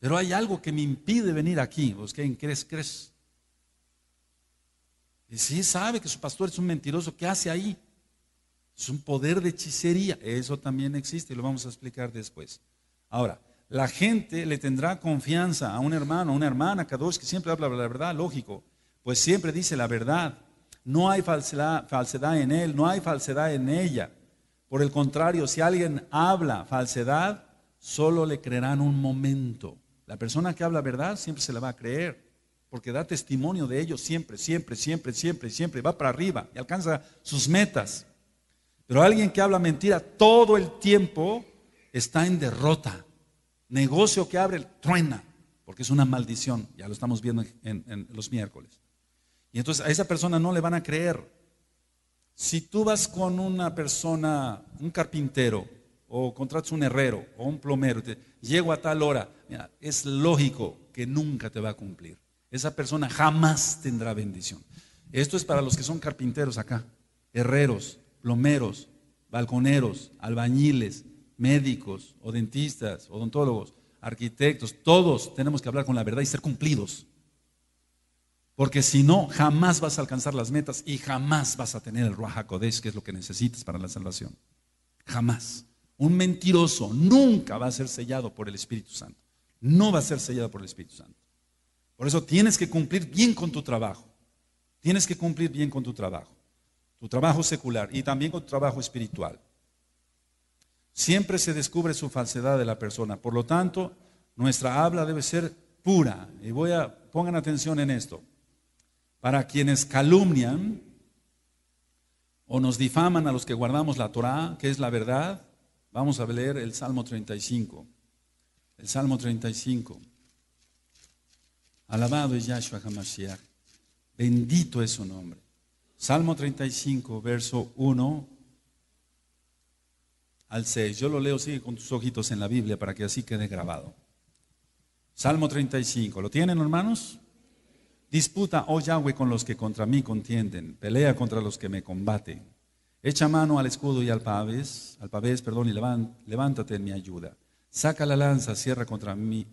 pero hay algo que me impide venir aquí. ¿Vos pues, qué crees, crees? Y si sabe que su pastor es un mentiroso, ¿qué hace ahí? Es un poder de hechicería. Eso también existe y lo vamos a explicar después. Ahora, la gente le tendrá confianza a un hermano, a una hermana, cada dos que siempre habla la verdad, lógico, pues siempre dice la verdad. No hay falsedad, falsedad en él, no hay falsedad en ella. Por el contrario, si alguien habla falsedad, solo le creerán un momento. La persona que habla verdad siempre se la va a creer, porque da testimonio de ello siempre, siempre, siempre, siempre, siempre, va para arriba y alcanza sus metas. Pero alguien que habla mentira todo el tiempo está en derrota. Negocio que abre, truena, porque es una maldición. Ya lo estamos viendo en, los miércoles. Y entonces a esa persona no le van a creer. Si tú vas con una persona, un carpintero, o contratas un herrero o un plomero, te, llego a tal hora, es lógico que nunca te va a cumplir. Esa persona jamás tendrá bendición. Esto es para los que son carpinteros acá, herreros, plomeros, balconeros, albañiles, médicos o dentistas, odontólogos, arquitectos, todos tenemos que hablar con la verdad y ser cumplidos. Porque si no, jamás vas a alcanzar las metas y jamás vas a tener el Ruajacodesh, que es lo que necesitas para la salvación. Jamás. Un mentiroso nunca va a ser sellado por el Espíritu Santo. No va a ser sellado por el Espíritu Santo. Por eso tienes que cumplir bien con tu trabajo. Tienes que cumplir bien con tu trabajo. Tu trabajo secular y también con tu trabajo espiritual siempre se descubre su falsedad de la persona. Por lo tanto, nuestra habla debe ser pura. Y voy a, pongan atención en esto. Para quienes calumnian o nos difaman a los que guardamos la Torá, que es la verdad, vamos a leer el Salmo 35. El Salmo 35. Alabado es Yahshua HaMashiach. Bendito es su nombre. Salmo 35, verso 1 al 6. Yo lo leo, sigue con tus ojitos en la Biblia para que así quede grabado. Salmo 35. ¿Lo tienen, hermanos? Disputa, oh Yahweh, con los que contra mí contienden. Pelea contra los que me combaten. Echa mano al escudo y al pavés, al pavés, perdón, y levántate en mi ayuda. Saca la lanza, cierra contra mí,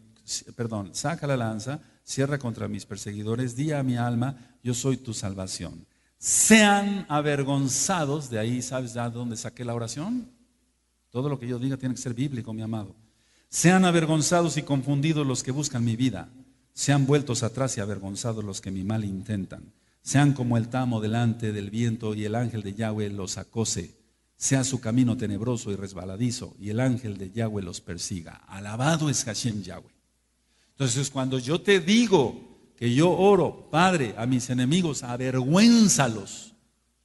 perdón, saca la lanza, cierra contra mis perseguidores, Día a mi alma, yo soy tu salvación. Sean avergonzados, de ahí, ¿sabes ya dónde saqué la oración? Todo lo que yo diga tiene que ser bíblico, mi amado. Sean avergonzados y confundidos los que buscan mi vida. Sean vueltos atrás y avergonzados los que mi mal intentan. Sean como el tamo delante del viento y el ángel de Yahweh los acose. Sea su camino tenebroso y resbaladizo y el ángel de Yahweh los persiga. Alabado es Hashem Yahweh. Entonces cuando yo te digo que yo oro, Padre, a mis enemigos, avergüénzalos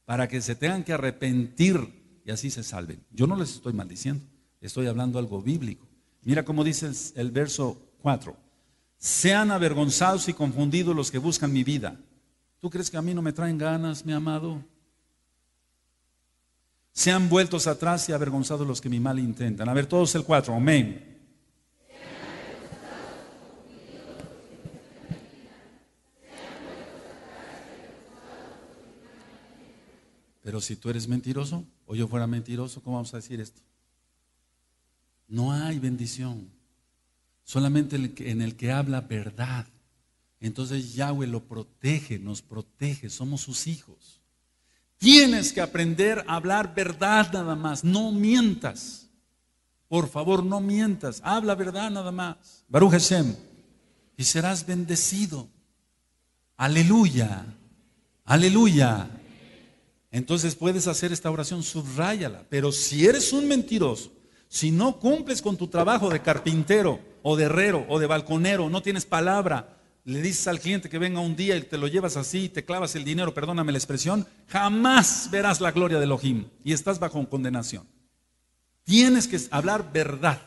para que se tengan que arrepentir y así se salven. Yo no les estoy maldiciendo, estoy hablando algo bíblico. Mira cómo dice el, verso 4. Sean avergonzados y confundidos los que buscan mi vida. ¿Tú crees que a mí no me traen ganas, mi amado? Sean vueltos atrás y avergonzados los que mi mal intentan. A ver, todos el 4. Amén. Pero si tú eres mentiroso o yo fuera mentiroso, ¿cómo vamos a decir esto? No hay bendición. Solamente en el que habla verdad. Entonces Yahweh lo protege, nos protege, somos sus hijos. Tienes que aprender a hablar verdad nada más, no mientas. Por favor, no mientas, habla verdad nada más. Baruch Hashem, y serás bendecido. Aleluya, aleluya. Entonces puedes hacer esta oración, subráyala. Pero si eres un mentiroso, si no cumples con tu trabajo de carpintero o de herrero o de balconero, no tienes palabra, le dices al cliente que venga un día y te lo llevas así y te clavas el dinero, perdóname la expresión, jamás verás la gloria del Elohim y estás bajo condenación. Tienes que hablar verdad,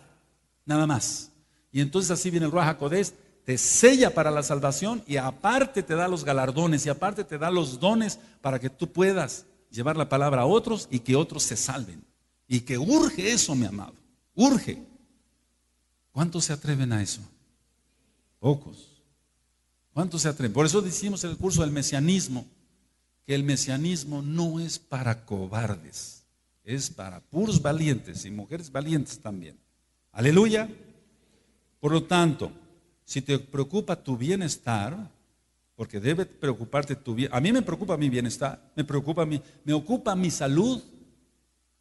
nada más. Y entonces así viene el Ruach HaKodesh, te sella para la salvación y aparte te da los galardones y aparte te da los dones para que tú puedas llevar la palabra a otros y que otros se salven. Y que urge eso, mi amado. Urge. ¿Cuántos se atreven a eso? Pocos. ¿Cuántos se atreven? Por eso decimos en el curso del mesianismo que el mesianismo no es para cobardes, es para puros valientes y mujeres valientes también. Aleluya. Por lo tanto, si te preocupa tu bienestar, porque debe preocuparte tu bien. A mí me preocupa mi bienestar, me preocupa mi, me ocupa mi salud,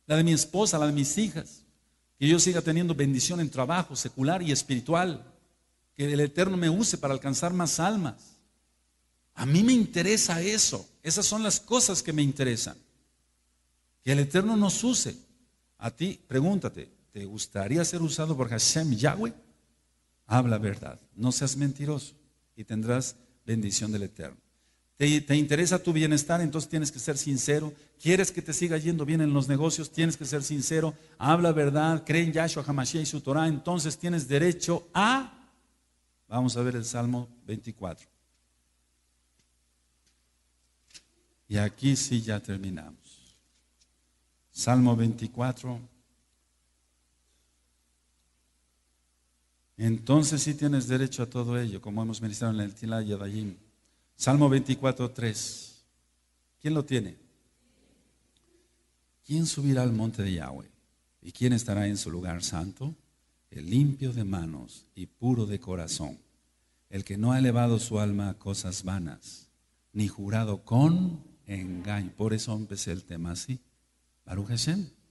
la de mi esposa, la de mis hijas. Que yo siga teniendo bendición en trabajo secular y espiritual. Que el Eterno me use para alcanzar más almas. A mí me interesa eso. Esas son las cosas que me interesan. Que el Eterno nos use. A ti, pregúntate, ¿te gustaría ser usado por Hashem Yahweh? Habla verdad, no seas mentiroso y tendrás bendición del Eterno. ¿Te, interesa tu bienestar? Entonces tienes que ser sincero. ¿Quieres que te siga yendo bien en los negocios? Tienes que ser sincero. Habla verdad, cree en Yahshua, Hamashiach y su Torah. Entonces tienes derecho a... Vamos a ver el Salmo 24. Y aquí sí ya terminamos. Salmo 24. entonces sí tienes derecho a todo ello, como hemos ministrado en el Tila Yadayim. Salmo 24, 3. ¿Quién lo tiene? ¿Quién subirá al monte de Yahweh? ¿Y quién estará en su lugar santo? El limpio de manos y puro de corazón, el que no ha elevado su alma a cosas vanas, ni jurado con engaño. Por eso empecé el tema así. Baruch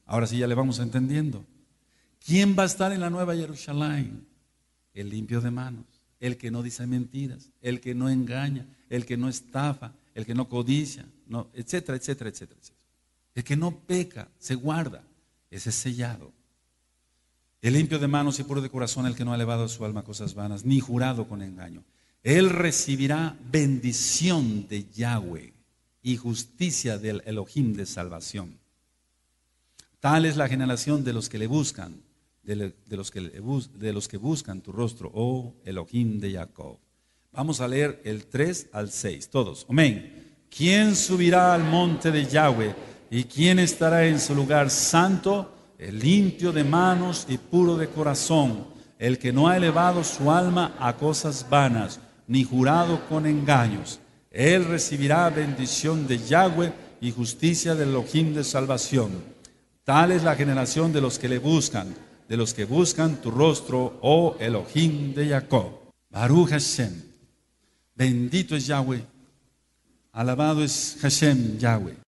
Ahora sí ya le vamos entendiendo. ¿Quién va a estar en la nueva Jerusalén? el limpio de manos, el que no dice mentiras, el que no engaña, el que no estafa, el que no codicia, no, etcétera, etcétera, etcétera, El que no peca, se guarda, ese es sellado. El limpio de manos y puro de corazón, el que no ha elevado a su alma a cosas vanas, ni jurado con engaño. Él recibirá bendición de Yahweh y justicia del Elohim de salvación. Tal es la generación de los que le buscan de, los que, de los que buscan tu rostro, oh Elohim de Jacob. Vamos a leer el 3 al 6, todos. Amén. ¿Quién subirá al monte de Yahweh? ¿Y quién estará en su lugar santo? El limpio de manos y puro de corazón, el que no ha elevado su alma a cosas vanas, ni jurado con engaños. Él recibirá bendición de Yahweh y justicia del Elohim de salvación. Tal es la generación de los que le buscan de los que buscan tu rostro, oh Elohim de Jacob. Baruch Hashem. Bendito es Yahweh. Alabado es Hashem Yahweh.